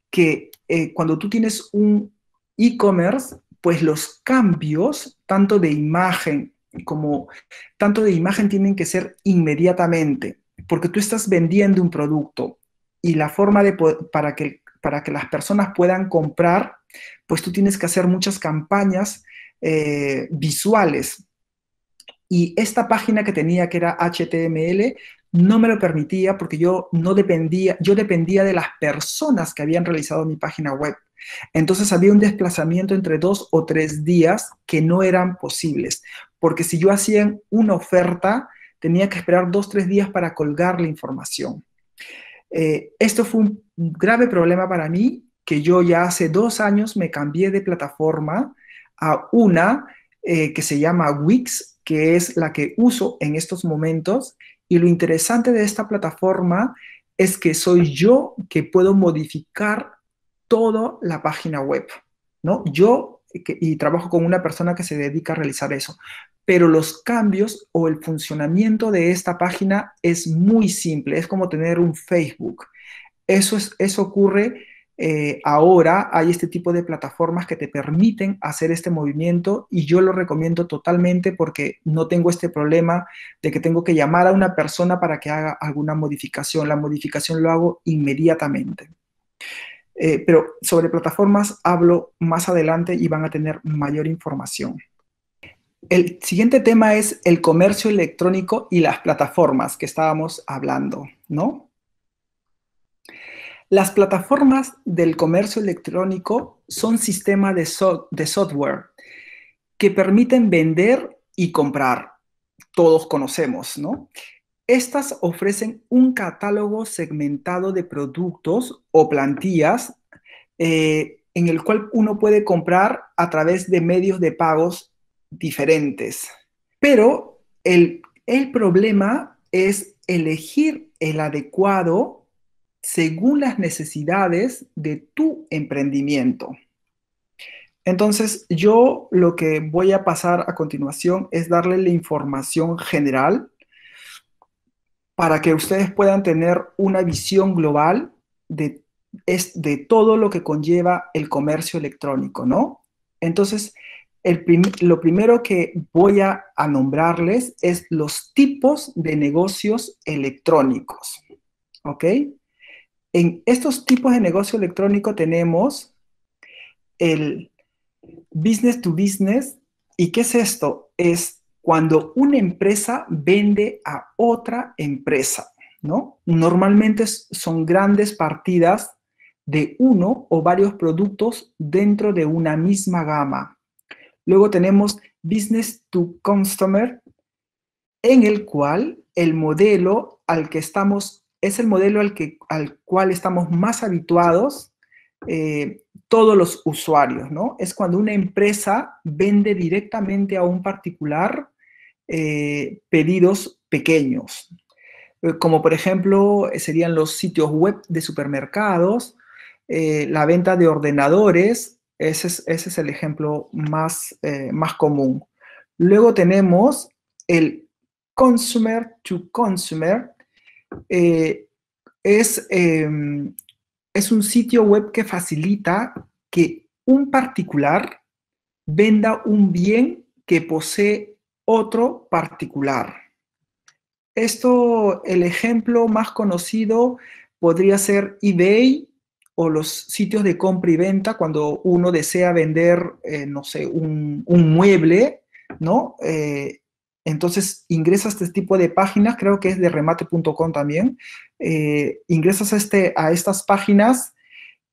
Que eh, cuando tú tienes un e-commerce, pues los cambios, tanto de imagen como tanto de imagen, tienen que ser inmediatamente, porque tú estás vendiendo un producto y la forma de para que para que las personas puedan comprar, pues tú tienes que hacer muchas campañas eh, visuales. Y esta página que tenía, que era HTML, no me lo permitía porque yo no dependía, yo dependía de las personas que habían realizado mi página web. Entonces había un desplazamiento entre dos o tres días que no eran posibles, porque si yo hacía una oferta, tenía que esperar dos, tres días para colgar la información. Eh, esto fue un grave problema para mí, que yo ya hace dos años me cambié de plataforma a una eh, que se llama Wix, que es la que uso en estos momentos y lo interesante de esta plataforma es que soy yo que puedo modificar toda la página web, ¿no? Yo y trabajo con una persona que se dedica a realizar eso. Pero los cambios o el funcionamiento de esta página es muy simple, es como tener un Facebook. Eso, es, eso ocurre eh, ahora hay este tipo de plataformas que te permiten hacer este movimiento y yo lo recomiendo totalmente porque no tengo este problema de que tengo que llamar a una persona para que haga alguna modificación. La modificación lo hago inmediatamente. Eh, pero sobre plataformas hablo más adelante y van a tener mayor información. El siguiente tema es el comercio electrónico y las plataformas que estábamos hablando, ¿no? Las plataformas del comercio electrónico son sistemas de, software que permiten vender y comprar. Todos conocemos, ¿no? Estas ofrecen un catálogo segmentado de productos o plantillas eh, en el cual uno puede comprar a través de medios de pagos diferentes. Pero el problema es elegir el adecuado según las necesidades de tu emprendimiento. Entonces, yo lo que voy a pasar a continuación es darle la información general para que ustedes puedan tener una visión global de, de todo lo que conlleva el comercio electrónico, ¿no? Entonces, lo primero que voy a, a nombrarles es los tipos de negocios electrónicos, ¿ok? En estos tipos de negocio electrónico tenemos el business to business. ¿Y qué es esto? Es cuando una empresa vende a otra empresa, ¿no? Normalmente son grandes partidas de uno o varios productos dentro de una misma gama. Luego tenemos business to customer, en el cual el modelo al que estamos es el modelo al, que, al cual estamos más habituados eh, todos los usuarios, ¿no? Es cuando una empresa vende directamente a un particular eh, pedidos pequeños, eh, como por ejemplo serían los sitios web de supermercados, la venta de ordenadores, ese es, el ejemplo más, más común. Luego tenemos el consumer to consumer, eh, es, em, es un sitio web que facilita que un particular venda un bien que posee otro particular. Esto, el ejemplo más conocido podría ser eBay o los sitios de compra y venta cuando uno desea vender, eh, no sé, un, mueble, ¿no? Eh, entonces ingresas a este tipo de páginas, creo que es de remate.com también, eh, ingresas a, este, a estas páginas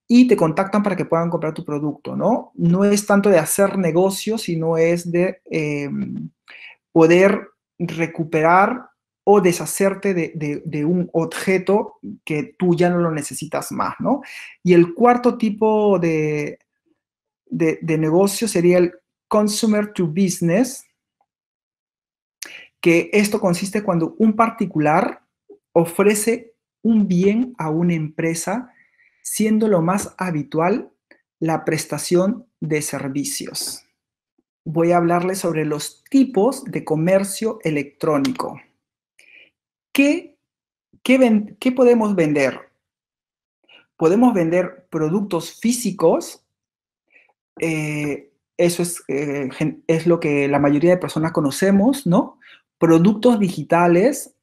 y te contactan para que puedan comprar tu producto, ¿no? No es tanto de hacer negocio, sino es de em, poder recuperar o deshacerte de, un objeto que tú ya no lo necesitas más, ¿no? Y el cuarto tipo de, de negocio sería el consumer to business, que esto consiste cuando un particular ofrece un bien a una empresa, siendo lo más habitual la prestación de servicios. Voy a hablarles sobre los tipos de comercio electrónico. ¿Qué, podemos vender? Podemos vender productos físicos, eh, eso es, eh, es, lo que la mayoría de personas conocemos, ¿no? productos digitales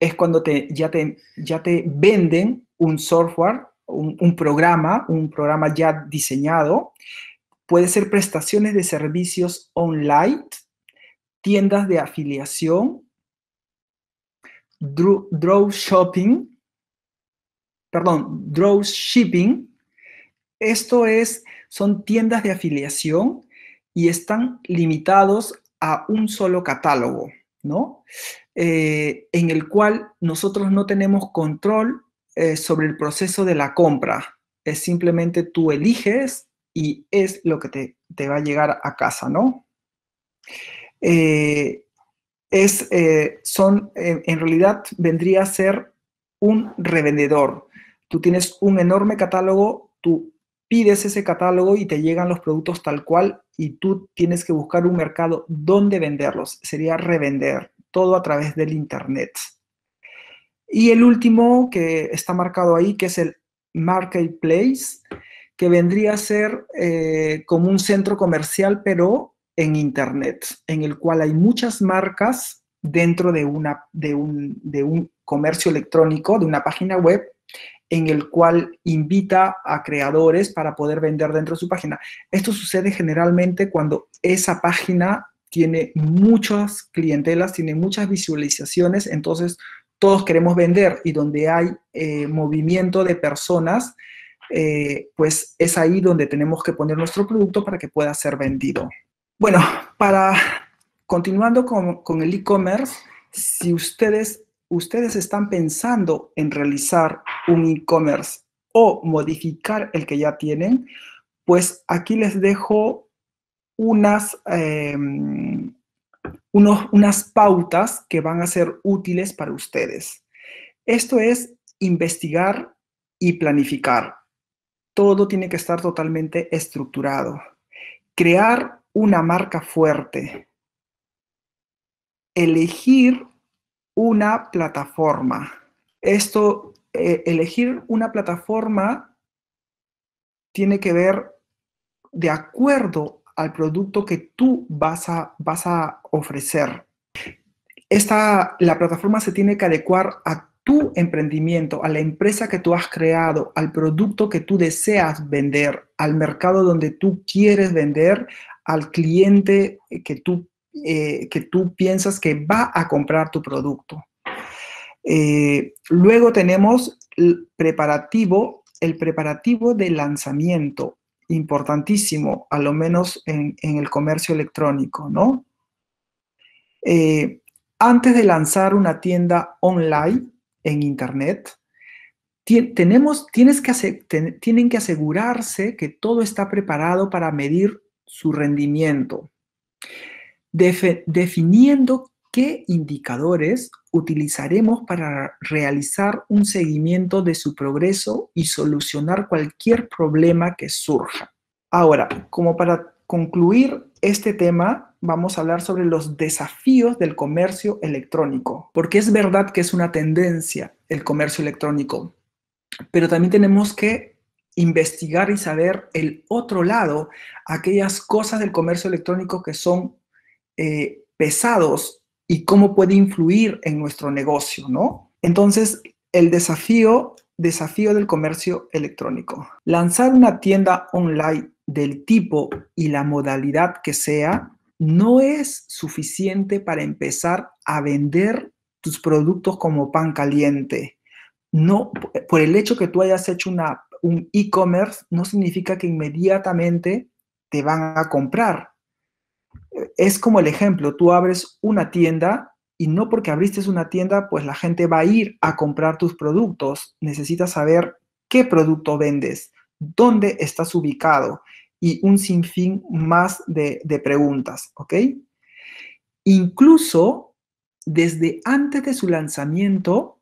es cuando te, ya, te, ya te venden un software, un, programa, un programa ya diseñado. Puede ser prestaciones de servicios online, tiendas de afiliación, draw shopping, perdón, draw shipping. Esto es, son tiendas de afiliación y están limitados a un solo catálogo. ¿no? Eh, en el cual nosotros no tenemos control eh, sobre el proceso de la compra. Es simplemente tú eliges y es lo que te, va a llegar a casa, ¿no? Eh, es, son, en realidad vendría a ser un revendedor. Tú tienes un enorme catálogo, tú pides ese catálogo y te llegan los productos tal cual y tú tienes que buscar un mercado donde venderlos. Sería revender todo a través del Internet. Y el último que está marcado ahí, que es el Marketplace, que vendría a ser eh, como un centro comercial, pero en Internet, en el cual hay muchas marcas dentro de, una, de, un, de un comercio electrónico, de una página web, en el cual invita a creadores para poder vender dentro de su página. Esto sucede generalmente cuando esa página tiene muchas clientelas, tiene muchas visualizaciones, entonces todos queremos vender y donde hay eh, movimiento de personas, eh, pues es ahí donde tenemos que poner nuestro producto para que pueda ser vendido. Bueno, para continuando con, con el e-commerce, si ustedes ustedes están pensando en realizar un e-commerce o modificar el que ya tienen, pues aquí les dejo unas, em, unas pautas que van a ser útiles para ustedes. Esto es investigar y planificar. Todo tiene que estar totalmente estructurado. Crear una marca fuerte. Elegir una plataforma. Esto, eh, elegir una plataforma tiene que ver de acuerdo al producto que tú vas a, vas a ofrecer. Esta, la plataforma se tiene que adecuar a tu emprendimiento, a la empresa que tú has creado, al producto que tú deseas vender, al mercado donde tú quieres vender, al cliente que tú eh, que tú piensas que va a comprar tu producto. Eh, luego tenemos el preparativo, el preparativo de lanzamiento, importantísimo, a lo menos en, el comercio electrónico, ¿no? Eh, antes de lanzar una tienda online en Internet, tenemos, tienes que tienen que asegurarse que todo está preparado para medir su rendimiento definiendo qué indicadores utilizaremos para realizar un seguimiento de su progreso y solucionar cualquier problema que surja. Ahora, como para concluir este tema, vamos a hablar sobre los desafíos del comercio electrónico, porque es verdad que es una tendencia el comercio electrónico, pero también tenemos que investigar y saber el otro lado, aquellas cosas del comercio electrónico que son eh, pesados y cómo puede influir en nuestro negocio, ¿no? Entonces, el desafío, desafío del comercio electrónico. Lanzar una tienda online del tipo y la modalidad que sea no es suficiente para empezar a vender tus productos como pan caliente. No, por el hecho que tú hayas hecho una, un e-commerce, no significa que inmediatamente te van a comprar es como el ejemplo, tú abres una tienda y no porque abriste una tienda, pues la gente va a ir a comprar tus productos. Necesitas saber qué producto vendes, dónde estás ubicado y un sinfín más de, preguntas, ¿ok? Incluso desde antes de su lanzamiento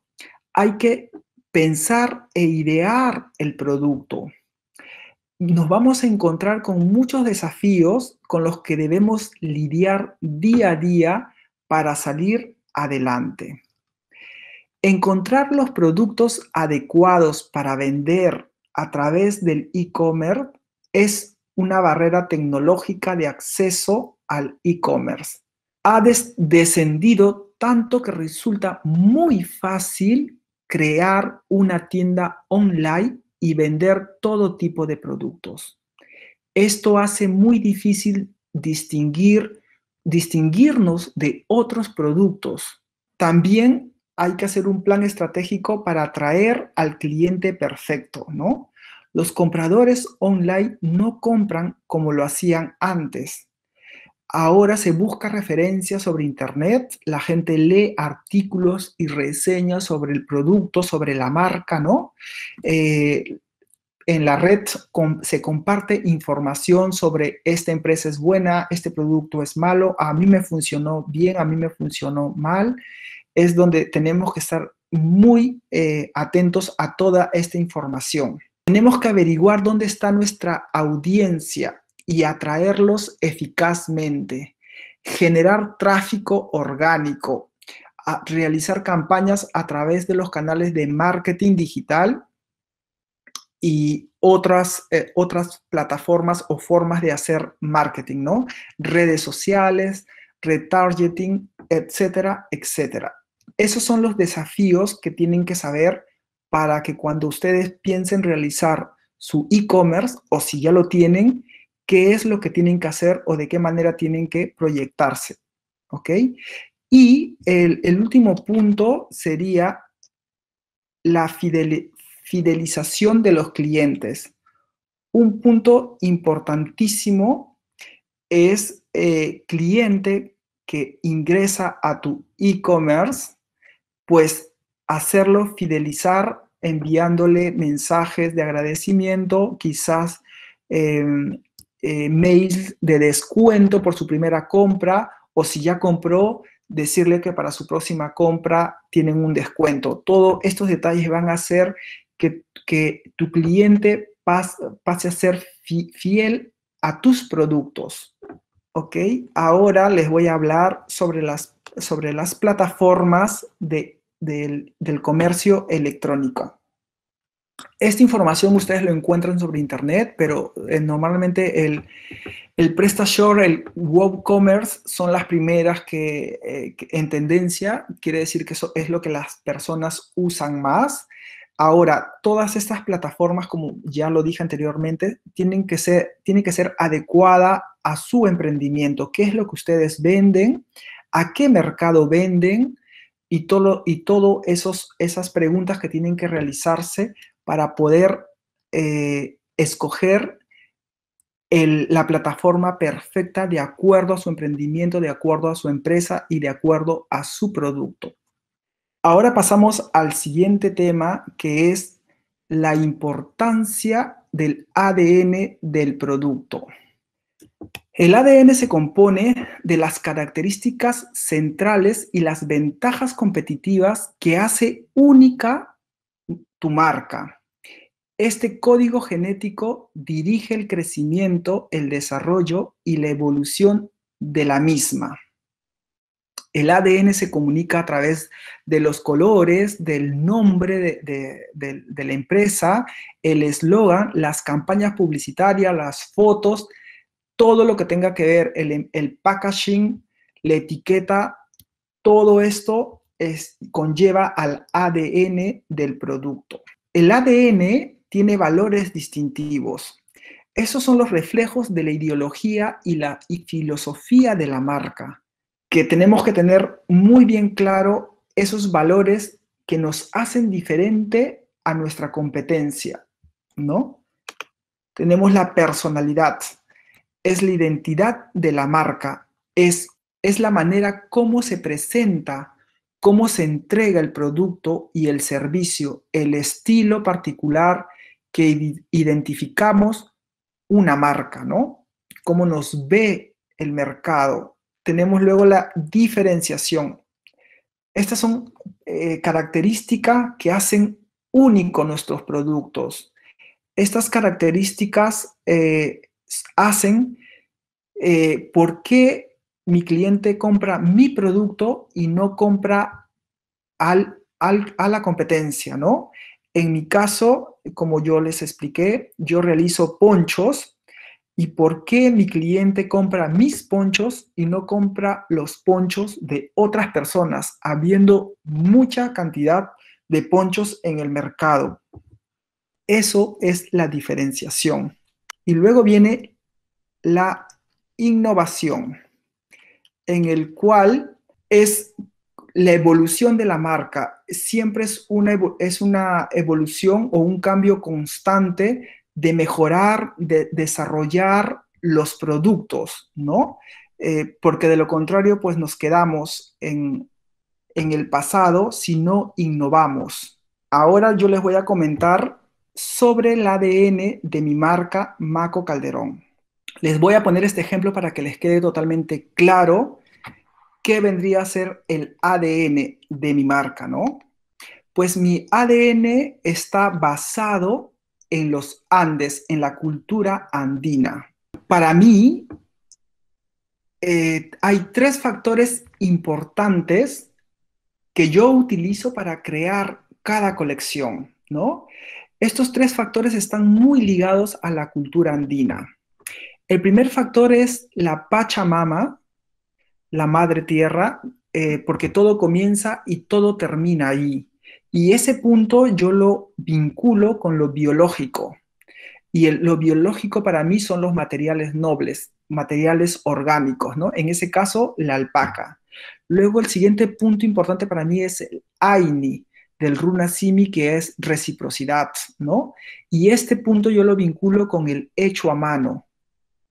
hay que pensar e idear el producto nos vamos a encontrar con muchos desafíos con los que debemos lidiar día a día para salir adelante. Encontrar los productos adecuados para vender a través del e-commerce es una barrera tecnológica de acceso al e-commerce. Ha descendido tanto que resulta muy fácil crear una tienda online y vender todo tipo de productos. Esto hace muy difícil distinguir, distinguirnos de otros productos. También hay que hacer un plan estratégico para atraer al cliente perfecto, ¿no? Los compradores online no compran como lo hacían antes. Ahora se busca referencias sobre Internet, la gente lee artículos y reseñas sobre el producto, sobre la marca, ¿no? Eh, en la red se comparte información sobre esta empresa es buena, este producto es malo, a mí me funcionó bien, a mí me funcionó mal. Es donde tenemos que estar muy eh, atentos a toda esta información. Tenemos que averiguar dónde está nuestra audiencia, y atraerlos eficazmente, generar tráfico orgánico, realizar campañas a través de los canales de marketing digital y otras, eh, otras plataformas o formas de hacer marketing, ¿no? Redes sociales, retargeting, etcétera, etcétera. Esos son los desafíos que tienen que saber para que cuando ustedes piensen realizar su e-commerce o si ya lo tienen, qué es lo que tienen que hacer o de qué manera tienen que proyectarse. ¿Ok? Y el, último punto sería la fidelización de los clientes. Un punto importantísimo es el eh, cliente que ingresa a tu e-commerce, pues hacerlo fidelizar enviándole mensajes de agradecimiento, quizás em, eh, mails de descuento por su primera compra o si ya compró, decirle que para su próxima compra tienen un descuento. Todos estos detalles van a hacer que, tu cliente pase a ser fiel a tus productos. ¿Ok? Ahora les voy a hablar sobre las, sobre las plataformas de, del comercio electrónico. Esta información ustedes lo encuentran sobre internet, pero eh, normalmente el, el PrestaShore, el WooCommerce son las primeras eh, que, en tendencia, quiere decir que eso es lo que las personas usan más. Ahora, todas estas plataformas, como ya lo dije anteriormente, tienen que ser, tienen que ser adecuada a su emprendimiento. ¿Qué es lo que ustedes venden? ¿A qué mercado venden? Y todo, y todo esas preguntas que tienen que realizarse para poder eh, escoger la plataforma perfecta de acuerdo a su emprendimiento, de acuerdo a su empresa y de acuerdo a su producto. Ahora pasamos al siguiente tema que es la importancia del ADN del producto. El ADN se compone de las características centrales y las ventajas competitivas que hace única tu marca. Este código genético dirige el crecimiento, el desarrollo y la evolución de la misma. El ADN se comunica a través de los colores, del nombre de, la empresa, el eslogan, las campañas publicitarias, las fotos, todo lo que tenga que ver, el, el packaging, la etiqueta, todo esto conlleva al ADN del producto. El ADN tiene valores distintivos. Esos son los reflejos de la ideología y la filosofía de la marca, que tenemos que tener muy bien claro esos valores que nos hacen diferente a nuestra competencia, ¿no? Tenemos la personalidad, es la identidad de la marca, es, es la manera como se presenta cómo se entrega el producto y el servicio, el estilo particular que identificamos una marca, ¿no? Cómo nos ve el mercado. Tenemos luego la diferenciación. Estas son eh, características que hacen único nuestros productos. Estas características eh, hacen eh, por qué mi cliente compra mi producto y no compra a la competencia, ¿no? En mi caso, como yo les expliqué, yo realizo ponchos. ¿Y por qué mi cliente compra mis ponchos y no compra los ponchos de otras personas, habiendo mucha cantidad de ponchos en el mercado? Eso es la diferenciación. Y luego viene la innovación, en el cual es la evolución de la marca siempre es una, es una evolución o un cambio constante de mejorar, de desarrollar los productos, ¿no? Eh, porque de lo contrario, pues nos quedamos en, en el pasado si no innovamos. Ahora yo les voy a comentar sobre el ADN de mi marca Maco Calderón. Les voy a poner este ejemplo para que les quede totalmente claro ¿qué vendría a ser el ADN de mi marca, no? Pues mi ADN está basado en los Andes, en la cultura andina. Para mí, eh, hay tres factores importantes que yo utilizo para crear cada colección, ¿no? Estos tres factores están muy ligados a la cultura andina. El primer factor es la Pachamama, la madre tierra, eh, porque todo comienza y todo termina ahí. Y ese punto yo lo vinculo con lo biológico. Y lo biológico para mí son los materiales nobles, materiales orgánicos, ¿no? En ese caso, la alpaca. Luego el siguiente punto importante para mí es el Aini del runa simi que es reciprocidad, ¿no? Y este punto yo lo vinculo con el hecho a mano,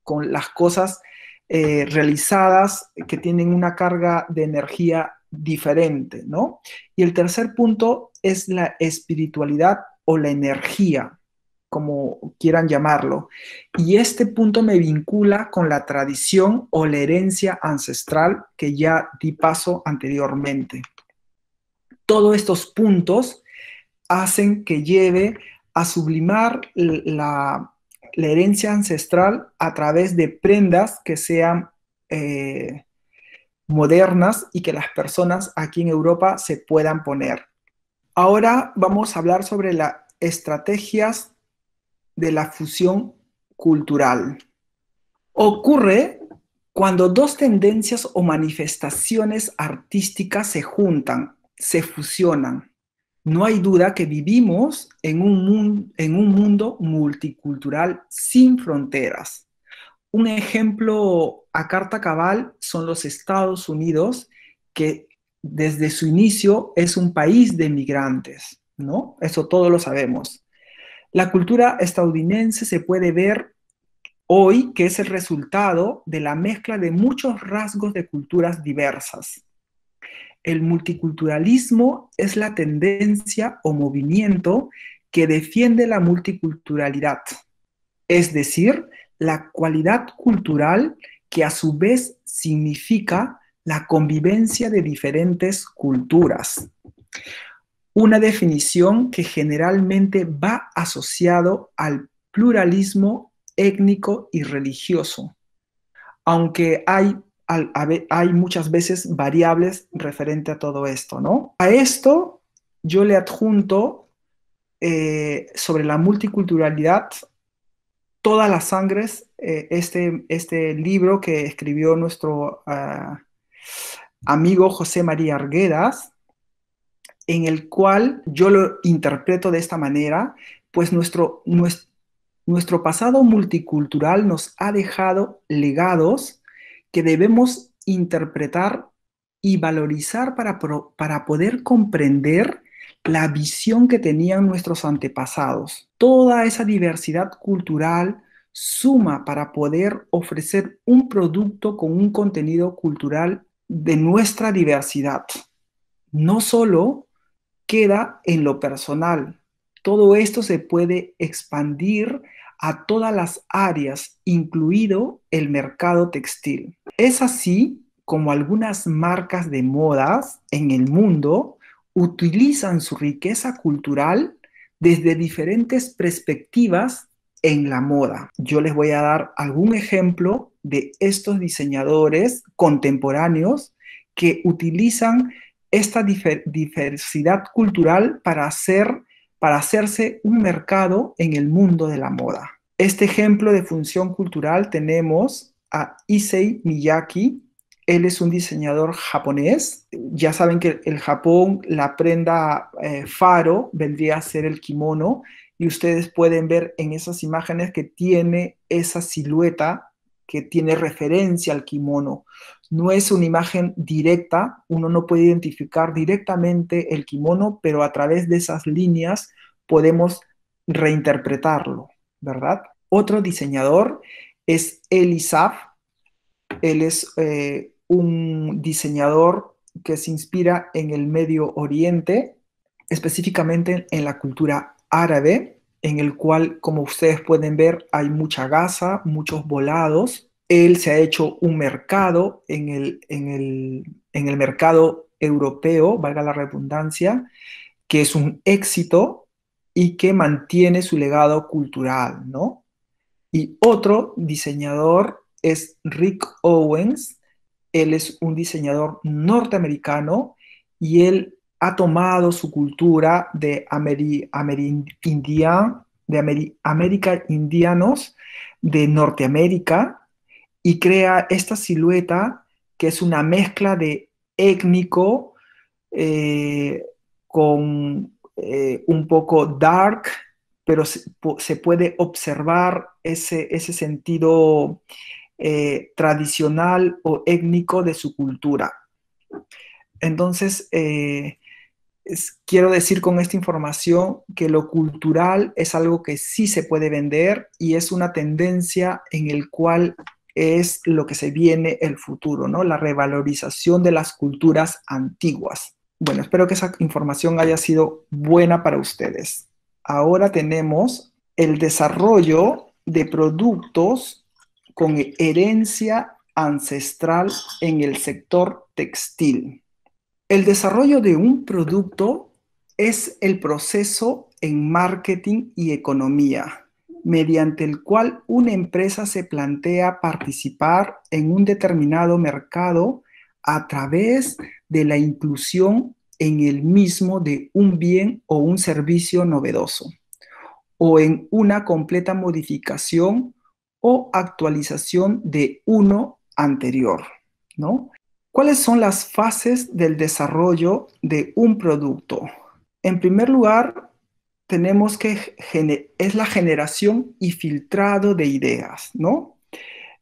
con las cosas eh, realizadas que tienen una carga de energía diferente, ¿no? Y el tercer punto es la espiritualidad o la energía, como quieran llamarlo. Y este punto me vincula con la tradición o la herencia ancestral que ya di paso anteriormente. Todos estos puntos hacen que lleve a sublimar la, la herencia ancestral a través de prendas que sean eh, modernas y que las personas aquí en Europa se puedan poner. Ahora vamos a hablar sobre las estrategias de la fusión cultural. Ocurre cuando dos tendencias o manifestaciones artísticas se juntan, se fusionan. No hay duda que vivimos en un, mundo multicultural sin fronteras. Un ejemplo a carta cabal son los Estados Unidos, que desde su inicio es un país de migrantes, ¿no? Eso todos lo sabemos. La cultura estadounidense se puede ver hoy que es el resultado de la mezcla de muchos rasgos de culturas diversas. El multiculturalismo es la tendencia o movimiento que defiende la multiculturalidad, es decir, la cualidad cultural que a su vez significa la convivencia de diferentes culturas. Una definición que generalmente va asociado al pluralismo étnico y religioso, aunque hay hay muchas veces variables referente a todo esto, ¿no? A esto yo le adjunto eh, sobre la multiculturalidad todas las sangres, eh, este, este libro que escribió nuestro ah, amigo José María Arguedas, en el cual yo lo interpreto de esta manera, pues nuestro, nuestro pasado multicultural nos ha dejado legados que debemos interpretar y valorizar para, poder comprender la visión que tenían nuestros antepasados. Toda esa diversidad cultural suma para poder ofrecer un producto con un contenido cultural de nuestra diversidad. No solo queda en lo personal, todo esto se puede expandir a todas las áreas, incluido el mercado textil. Es así como algunas marcas de modas en el mundo utilizan su riqueza cultural desde diferentes perspectivas en la moda. Yo les voy a dar algún ejemplo de estos diseñadores contemporáneos que utilizan esta diversidad cultural para hacer para hacerse un mercado en el mundo de la moda. Este ejemplo de función cultural tenemos a Issei Miyaki. Él es un diseñador japonés. Ya saben que el Japón la prenda eh, faro vendría a ser el kimono y ustedes pueden ver en esas imágenes que tiene esa silueta que tiene referencia al kimono no es una imagen directa, uno no puede identificar directamente el kimono, pero a través de esas líneas podemos reinterpretarlo, ¿verdad? Otro diseñador es Elisaf, Él es eh, un diseñador que se inspira en el Medio Oriente, específicamente en la cultura árabe, en el cual, como ustedes pueden ver, hay mucha gasa, muchos volados, él se ha hecho un mercado en el, en el, mercado europeo, valga la redundancia, que es un éxito y que mantiene su legado cultural, ¿no? Y otro diseñador es Rick Owens. Él es un diseñador norteamericano y él ha tomado su cultura de América de América indianos, de Norteamérica, y crea esta silueta que es una mezcla de étnico eh, con eh, un poco dark, pero se, puede observar ese, ese sentido eh, tradicional o étnico de su cultura. Entonces, quiero decir con esta información que lo cultural es algo que sí se puede vender y es una tendencia en el cual es lo que se viene el futuro, ¿no? La revalorización de las culturas antiguas. Bueno, espero que esa información haya sido buena para ustedes. Ahora tenemos el desarrollo de productos con herencia ancestral en el sector textil. El desarrollo de un producto es el proceso en marketing y economía mediante el cual una empresa se plantea participar en un determinado mercado a través de la inclusión en el mismo de un bien o un servicio novedoso, o en una completa modificación o actualización de uno anterior, ¿no? ¿Cuáles son las fases del desarrollo de un producto? En primer lugar, tenemos que, es la generación y filtrado de ideas, ¿no?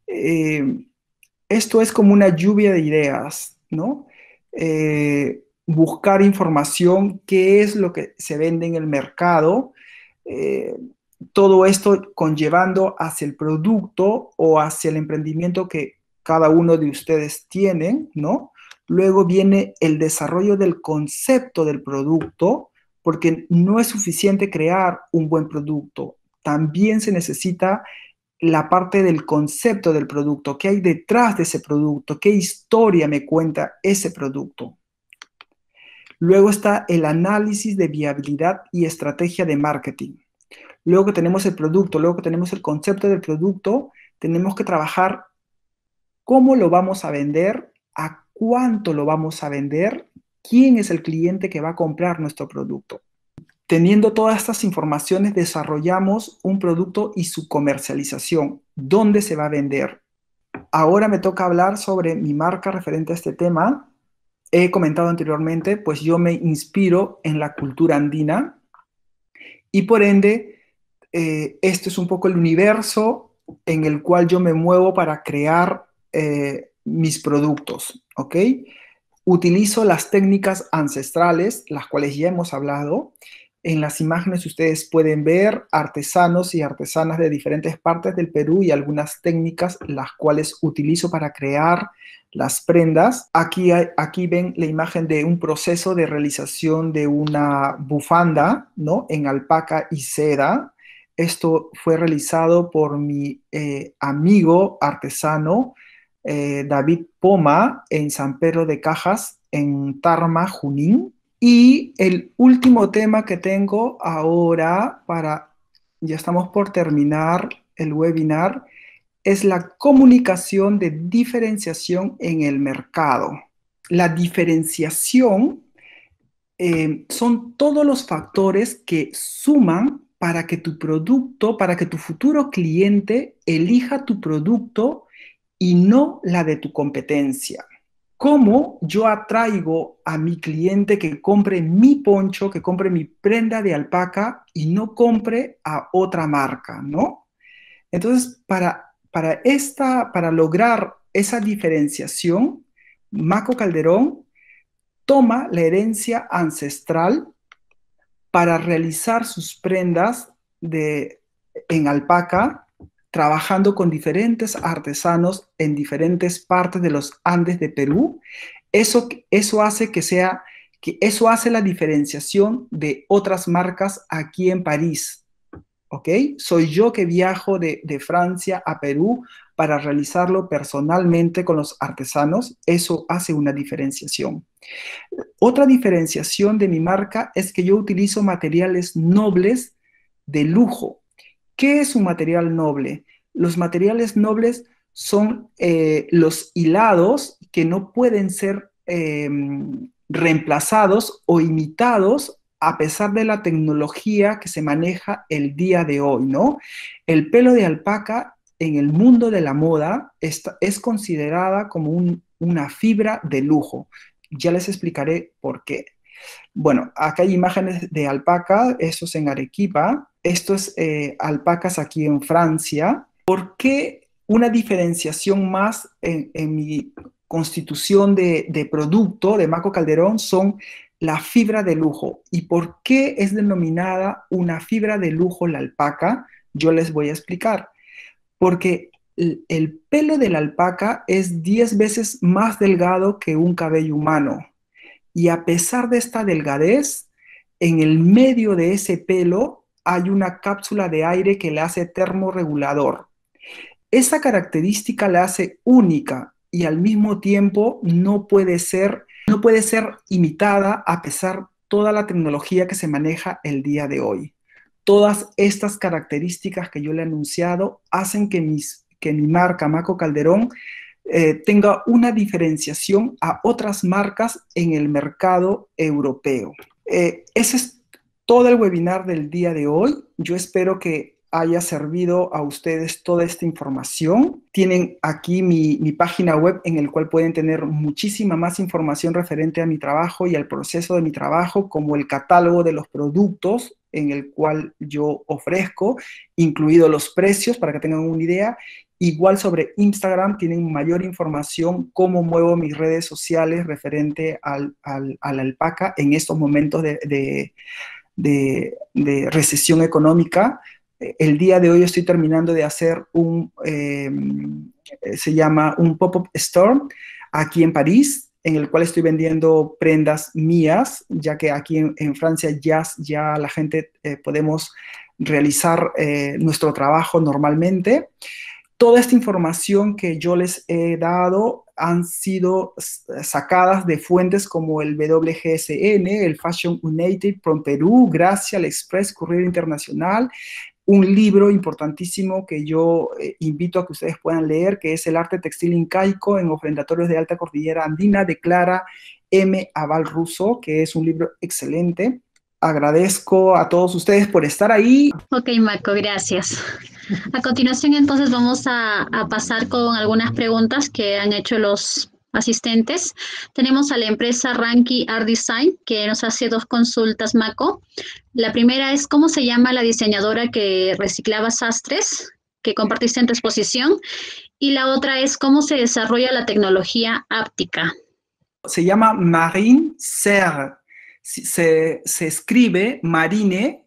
Eh, esto es como una lluvia de ideas, ¿no? Eh, buscar información, qué es lo que se vende en el mercado, eh, todo esto conllevando hacia el producto o hacia el emprendimiento que cada uno de ustedes tiene, ¿no? Luego viene el desarrollo del concepto del producto, porque no es suficiente crear un buen producto, también se necesita la parte del concepto del producto, qué hay detrás de ese producto, qué historia me cuenta ese producto. Luego está el análisis de viabilidad y estrategia de marketing. Luego que tenemos el producto, luego que tenemos el concepto del producto, tenemos que trabajar cómo lo vamos a vender, a cuánto lo vamos a vender, quién es el cliente que va a comprar nuestro producto. Teniendo todas estas informaciones, desarrollamos un producto y su comercialización, dónde se va a vender. Ahora me toca hablar sobre mi marca referente a este tema. He comentado anteriormente, pues yo me inspiro en la cultura andina y por ende, eh, este es un poco el universo en el cual yo me muevo para crear eh, mis productos, ¿ok? Utilizo las técnicas ancestrales, las cuales ya hemos hablado. En las imágenes ustedes pueden ver artesanos y artesanas de diferentes partes del Perú y algunas técnicas las cuales utilizo para crear las prendas. Aquí, aquí ven la imagen de un proceso de realización de una bufanda ¿no? en alpaca y seda. Esto fue realizado por mi eh, amigo artesano eh, David Poma en San Pedro de Cajas, en Tarma, Junín. Y el último tema que tengo ahora para, ya estamos por terminar el webinar, es la comunicación de diferenciación en el mercado. La diferenciación eh, son todos los factores que suman para que tu producto, para que tu futuro cliente elija tu producto y no la de tu competencia. ¿Cómo yo atraigo a mi cliente que compre mi poncho, que compre mi prenda de alpaca y no compre a otra marca, ¿no? Entonces, para, para, esta, para lograr esa diferenciación, Maco Calderón toma la herencia ancestral para realizar sus prendas de, en alpaca trabajando con diferentes artesanos en diferentes partes de los Andes de Perú. Eso, eso hace que sea que eso hace la diferenciación de otras marcas aquí en París. ¿Ok? Soy yo que viajo de, de Francia a Perú para realizarlo personalmente con los artesanos. Eso hace una diferenciación. Otra diferenciación de mi marca es que yo utilizo materiales nobles de lujo, ¿Qué es un material noble? Los materiales nobles son eh, los hilados que no pueden ser em, reemplazados o imitados a pesar de la tecnología que se maneja el día de hoy, ¿no? El pelo de alpaca en el mundo de la moda es, considerada como una fibra de lujo. Ya les explicaré por qué. Bueno, acá hay imágenes de alpaca, eso es en Arequipa, estos eh, alpacas aquí en Francia, ¿por qué una diferenciación más en, mi constitución de, producto de Marco Calderón son la fibra de lujo? ¿Y por qué es denominada una fibra de lujo la alpaca? Yo les voy a explicar. Porque el, el pelo de la alpaca es 10 veces más delgado que un cabello humano. Y a pesar de esta delgadez, en el medio de ese pelo hay una cápsula de aire que le hace termorregulador. Esa característica la hace única y al mismo tiempo no puede ser, no puede ser imitada a pesar toda la tecnología que se maneja el día de hoy. Todas estas características que yo le he anunciado hacen que, mis, que mi marca Maco Calderón eh, tenga una diferenciación a otras marcas en el mercado europeo. Eh, ese todo el webinar del día de hoy. Yo espero que haya servido a ustedes toda esta información. Tienen aquí mi, página web en el cual pueden tener muchísima más información referente a mi trabajo y al proceso de mi trabajo, como el catálogo de los productos en el cual yo ofrezco, incluidos los precios para que tengan una idea. Igual sobre Instagram tienen mayor información, cómo muevo mis redes sociales referente al, a la alpaca en estos momentos de de, recesión económica. Eh, el día de hoy estoy terminando de hacer un, em, eh, se llama un pop-up store aquí en París, en el cual estoy vendiendo prendas mías, ya que aquí en, Francia ya, ya la gente eh, podemos realizar nuestro trabajo normalmente. Toda esta información que yo les he dado han sido sacadas de fuentes como el WGSN, el Fashion United, Prom Perú, Gracia, el Express, Correo Internacional, un libro importantísimo que yo eh, invito a que ustedes puedan leer, que es El arte textil incaico en ofrendatorios de alta cordillera andina de Clara M. Aval Russo, que es un libro excelente. Agradezco a todos ustedes por estar ahí. Ok, Marco, gracias. A continuación, entonces, vamos a, pasar con algunas preguntas que han hecho los asistentes. Tenemos a la empresa Ranky Art Design, que nos hace dos consultas, Maco. La primera es, ¿cómo se llama la diseñadora que reciclaba sastres que compartiste en tu exposición? Y la otra es, ¿cómo se desarrolla la tecnología áptica? Se llama Marine Serre. Se, se escribe Marine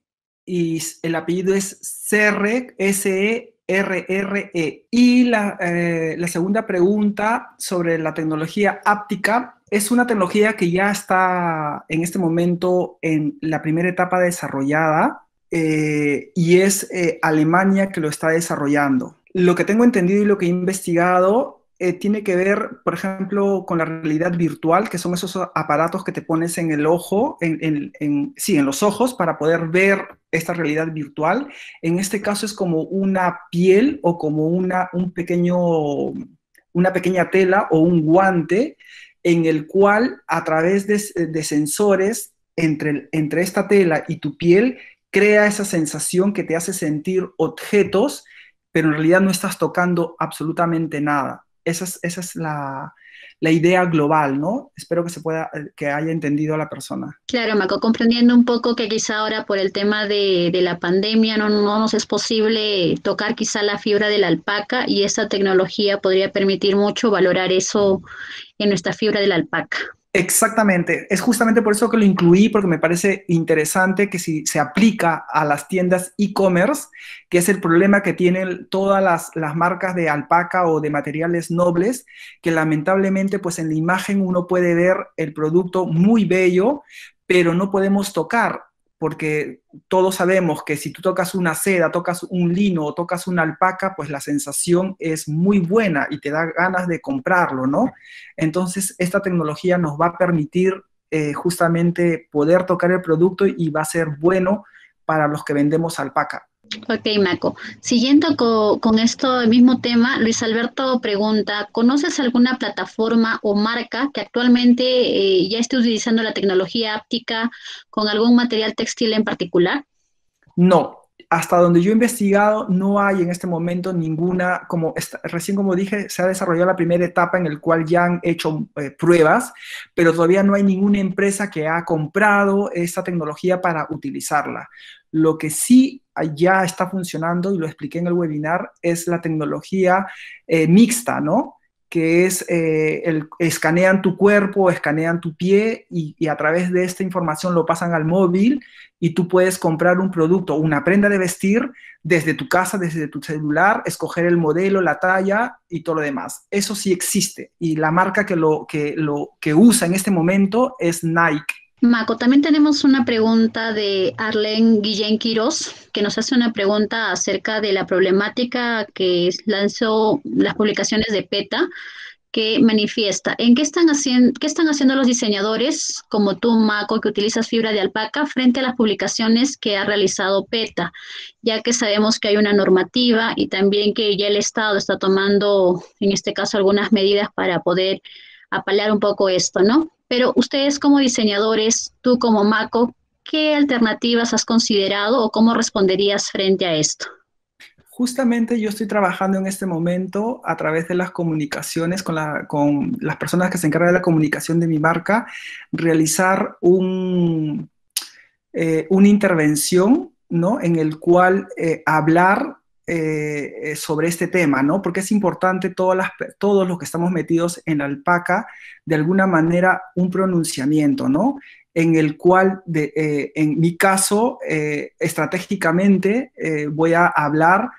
y el apellido es CERRE, S-E-R-R-E. E e. Y eh, la, segunda pregunta sobre la tecnología áptica es una tecnología que ya está en este momento en la primera etapa desarrollada eh, y es eh, Alemania que lo está desarrollando. Lo que tengo entendido y lo que he investigado eh, tiene que ver, por ejemplo, con la realidad virtual, que son esos aparatos que te pones en el ojo, en, sí, en los ojos para poder ver esta realidad virtual. En este caso es como una piel o como una, un pequeño, una pequeña tela o un guante en el cual a través de, sensores entre esta tela y tu piel crea esa sensación que te hace sentir objetos, pero en realidad no estás tocando absolutamente nada esa es, la, idea global, ¿no? Espero que se pueda, eh, que haya entendido a la persona. Claro, Maco, comprendiendo un poco que quizá ahora por el tema de, la pandemia no, no, nos es posible tocar quizá la fibra de la alpaca y esa tecnología podría permitir mucho valorar eso en nuestra fibra de la alpaca. Exactamente, es justamente por eso que lo incluí, porque me parece interesante que si se aplica a las tiendas e-commerce, que es el problema que tienen todas las, las, marcas de alpaca o de materiales nobles, que lamentablemente pues en la imagen uno puede ver el producto muy bello, pero no podemos tocar porque todos sabemos que si tú tocas una seda, tocas un lino o tocas una alpaca, pues la sensación es muy buena y te da ganas de comprarlo, ¿no? Entonces, esta tecnología nos va a permitir eh, justamente poder tocar el producto y va a ser bueno para los que vendemos alpaca. Ok, Maco. Siguiendo con esto el mismo tema, Luis Alberto pregunta, ¿conoces alguna plataforma o marca que actualmente eh, ya esté utilizando la tecnología áptica con algún material textil en particular? No, hasta donde yo he investigado, no hay en este momento ninguna, como recién como dije, se ha desarrollado la primera etapa en la cual ya han hecho eh, pruebas, pero todavía no hay ninguna empresa que ha comprado esta tecnología para utilizarla. Lo que sí ya está funcionando y lo expliqué en el webinar, es la tecnología eh, mixta, ¿no? que es eh, escanean tu cuerpo, escanean tu pie y, y, a través de esta información lo pasan al móvil y tú puedes comprar un producto, una prenda de vestir desde tu casa, desde tu celular, escoger el modelo, la talla y todo lo demás. Eso sí existe y la marca que lo que lo que usa en este momento es Nike. Maco, también tenemos una pregunta de Arlen Guillén Quiroz, que nos hace una pregunta acerca de la problemática que lanzó las publicaciones de PETA, que manifiesta en qué están, haciendo, qué están haciendo los diseñadores, como tú, Maco, que utilizas fibra de alpaca, frente a las publicaciones que ha realizado PETA, ya que sabemos que hay una normativa y también que ya el Estado está tomando, en este caso, algunas medidas para poder apalear un poco esto, ¿no? Pero ustedes como diseñadores, tú como Maco, ¿qué alternativas has considerado o cómo responderías frente a esto? Justamente yo estoy trabajando en este momento a través de las comunicaciones con, las personas que se encargan de la comunicación de mi marca, realizar un, eh, una intervención ¿no? en el cual eh, hablar eh, eh, sobre este tema, ¿no? Porque es importante todos los que estamos metidos en la alpaca, de alguna manera, un pronunciamiento, ¿no? En el cual, eh, en mi caso, estratégicamente voy a hablar,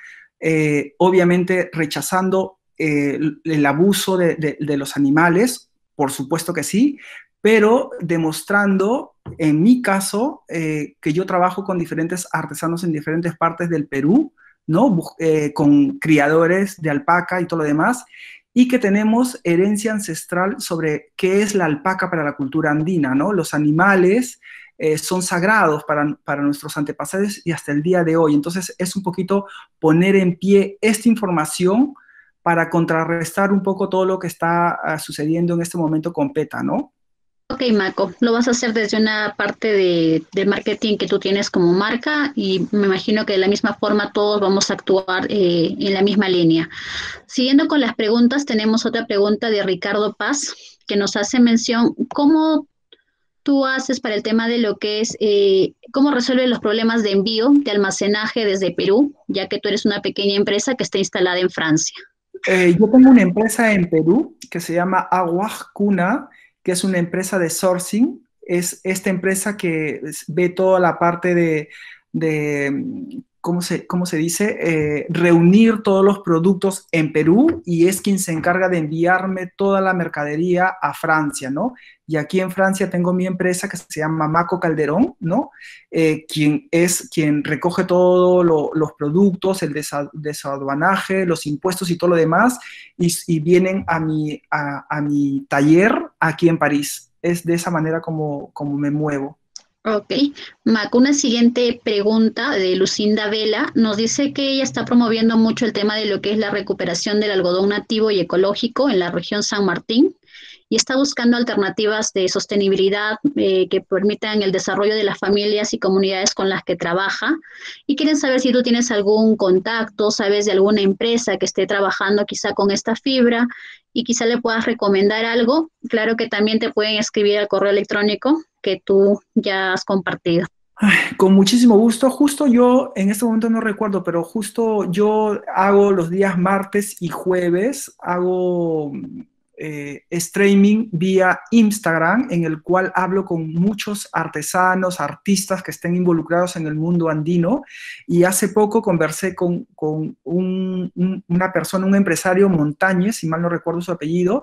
obviamente rechazando el abuso de, los animales, por supuesto que sí, pero demostrando, en mi caso, que yo trabajo con diferentes artesanos en diferentes partes del Perú, ¿no? Eh, con criadores de alpaca y todo lo demás, y que tenemos herencia ancestral sobre qué es la alpaca para la cultura andina, ¿no? Los animales eh, son sagrados para, para nuestros antepasados y hasta el día de hoy. Entonces es un poquito poner en pie esta información para contrarrestar un poco todo lo que está ah, sucediendo en este momento con PETA, ¿no? Ok, Marco, lo vas a hacer desde una parte de, marketing que tú tienes como marca y me imagino que de la misma forma todos vamos a actuar eh, en la misma línea. Siguiendo con las preguntas, tenemos otra pregunta de Ricardo Paz que nos hace mención, ¿cómo tú haces para el tema de lo que es, eh, cómo resuelves los problemas de envío, de almacenaje desde Perú, ya que tú eres una pequeña empresa que está instalada en Francia? Eh, yo tengo una empresa en Perú que se llama Aguas Cuna que es una empresa de sourcing. Es esta empresa que ve toda la parte de, de ¿cómo se, dice? Eh, reunir todos los productos en Perú y es quien se encarga de enviarme toda la mercadería a Francia, ¿no? Y aquí en Francia tengo mi empresa que se llama Maco Calderón, ¿no? Eh, quien es quien recoge todos los productos, el desaduanaje, los impuestos y todo lo demás, y, vienen a mi, a mi taller aquí en París. Es de esa manera como, como me muevo. Ok. Mac, una siguiente pregunta de Lucinda Vela. Nos dice que ella está promoviendo mucho el tema de lo que es la recuperación del algodón nativo y ecológico en la región San Martín y está buscando alternativas de sostenibilidad eh, que permitan el desarrollo de las familias y comunidades con las que trabaja. Y quieren saber si tú tienes algún contacto, sabes de alguna empresa que esté trabajando quizá con esta fibra y quizá le puedas recomendar algo. Claro que también te pueden escribir al correo electrónico que tú ya has compartido. con muchísimo gusto. Justo yo, en este momento no recuerdo, pero justo yo hago los días martes y jueves, hago eh, streaming vía Instagram, en el cual hablo con muchos artesanos, artistas que estén involucrados en el mundo andino. Y hace poco conversé con, una persona, un empresario Montañez, si mal no recuerdo su apellido,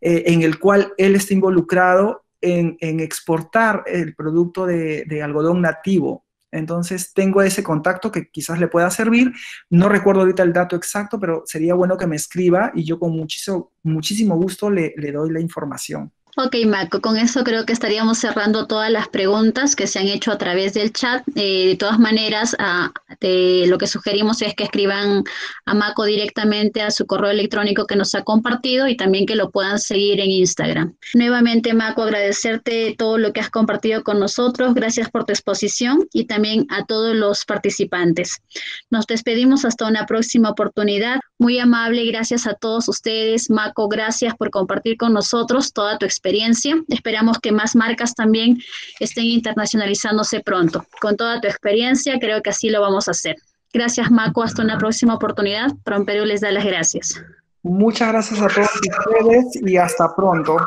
eh, en el cual él está involucrado en, exportar el producto de, algodón nativo. Entonces tengo ese contacto que quizás le pueda servir. No recuerdo ahorita el dato exacto, pero sería bueno que me escriba y yo con muchísimo, gusto le doy la información. Ok, Marco, con eso creo que estaríamos cerrando todas las preguntas que se han hecho a través del chat. Eh, de todas maneras, a, lo que sugerimos es que escriban a Maco directamente a su correo electrónico que nos ha compartido y también que lo puedan seguir en Instagram. Nuevamente, Maco, agradecerte todo lo que has compartido con nosotros. Gracias por tu exposición y también a todos los participantes. Nos despedimos hasta una próxima oportunidad. Muy amable, gracias a todos ustedes. Maco, gracias por compartir con nosotros toda tu experiencia experiencia. Esperamos que más marcas también estén internacionalizándose pronto. Con toda tu experiencia, creo que así lo vamos a hacer. Gracias, Maco. Hasta una próxima oportunidad. Perú les da las gracias. Muchas gracias a todos ustedes y hasta pronto.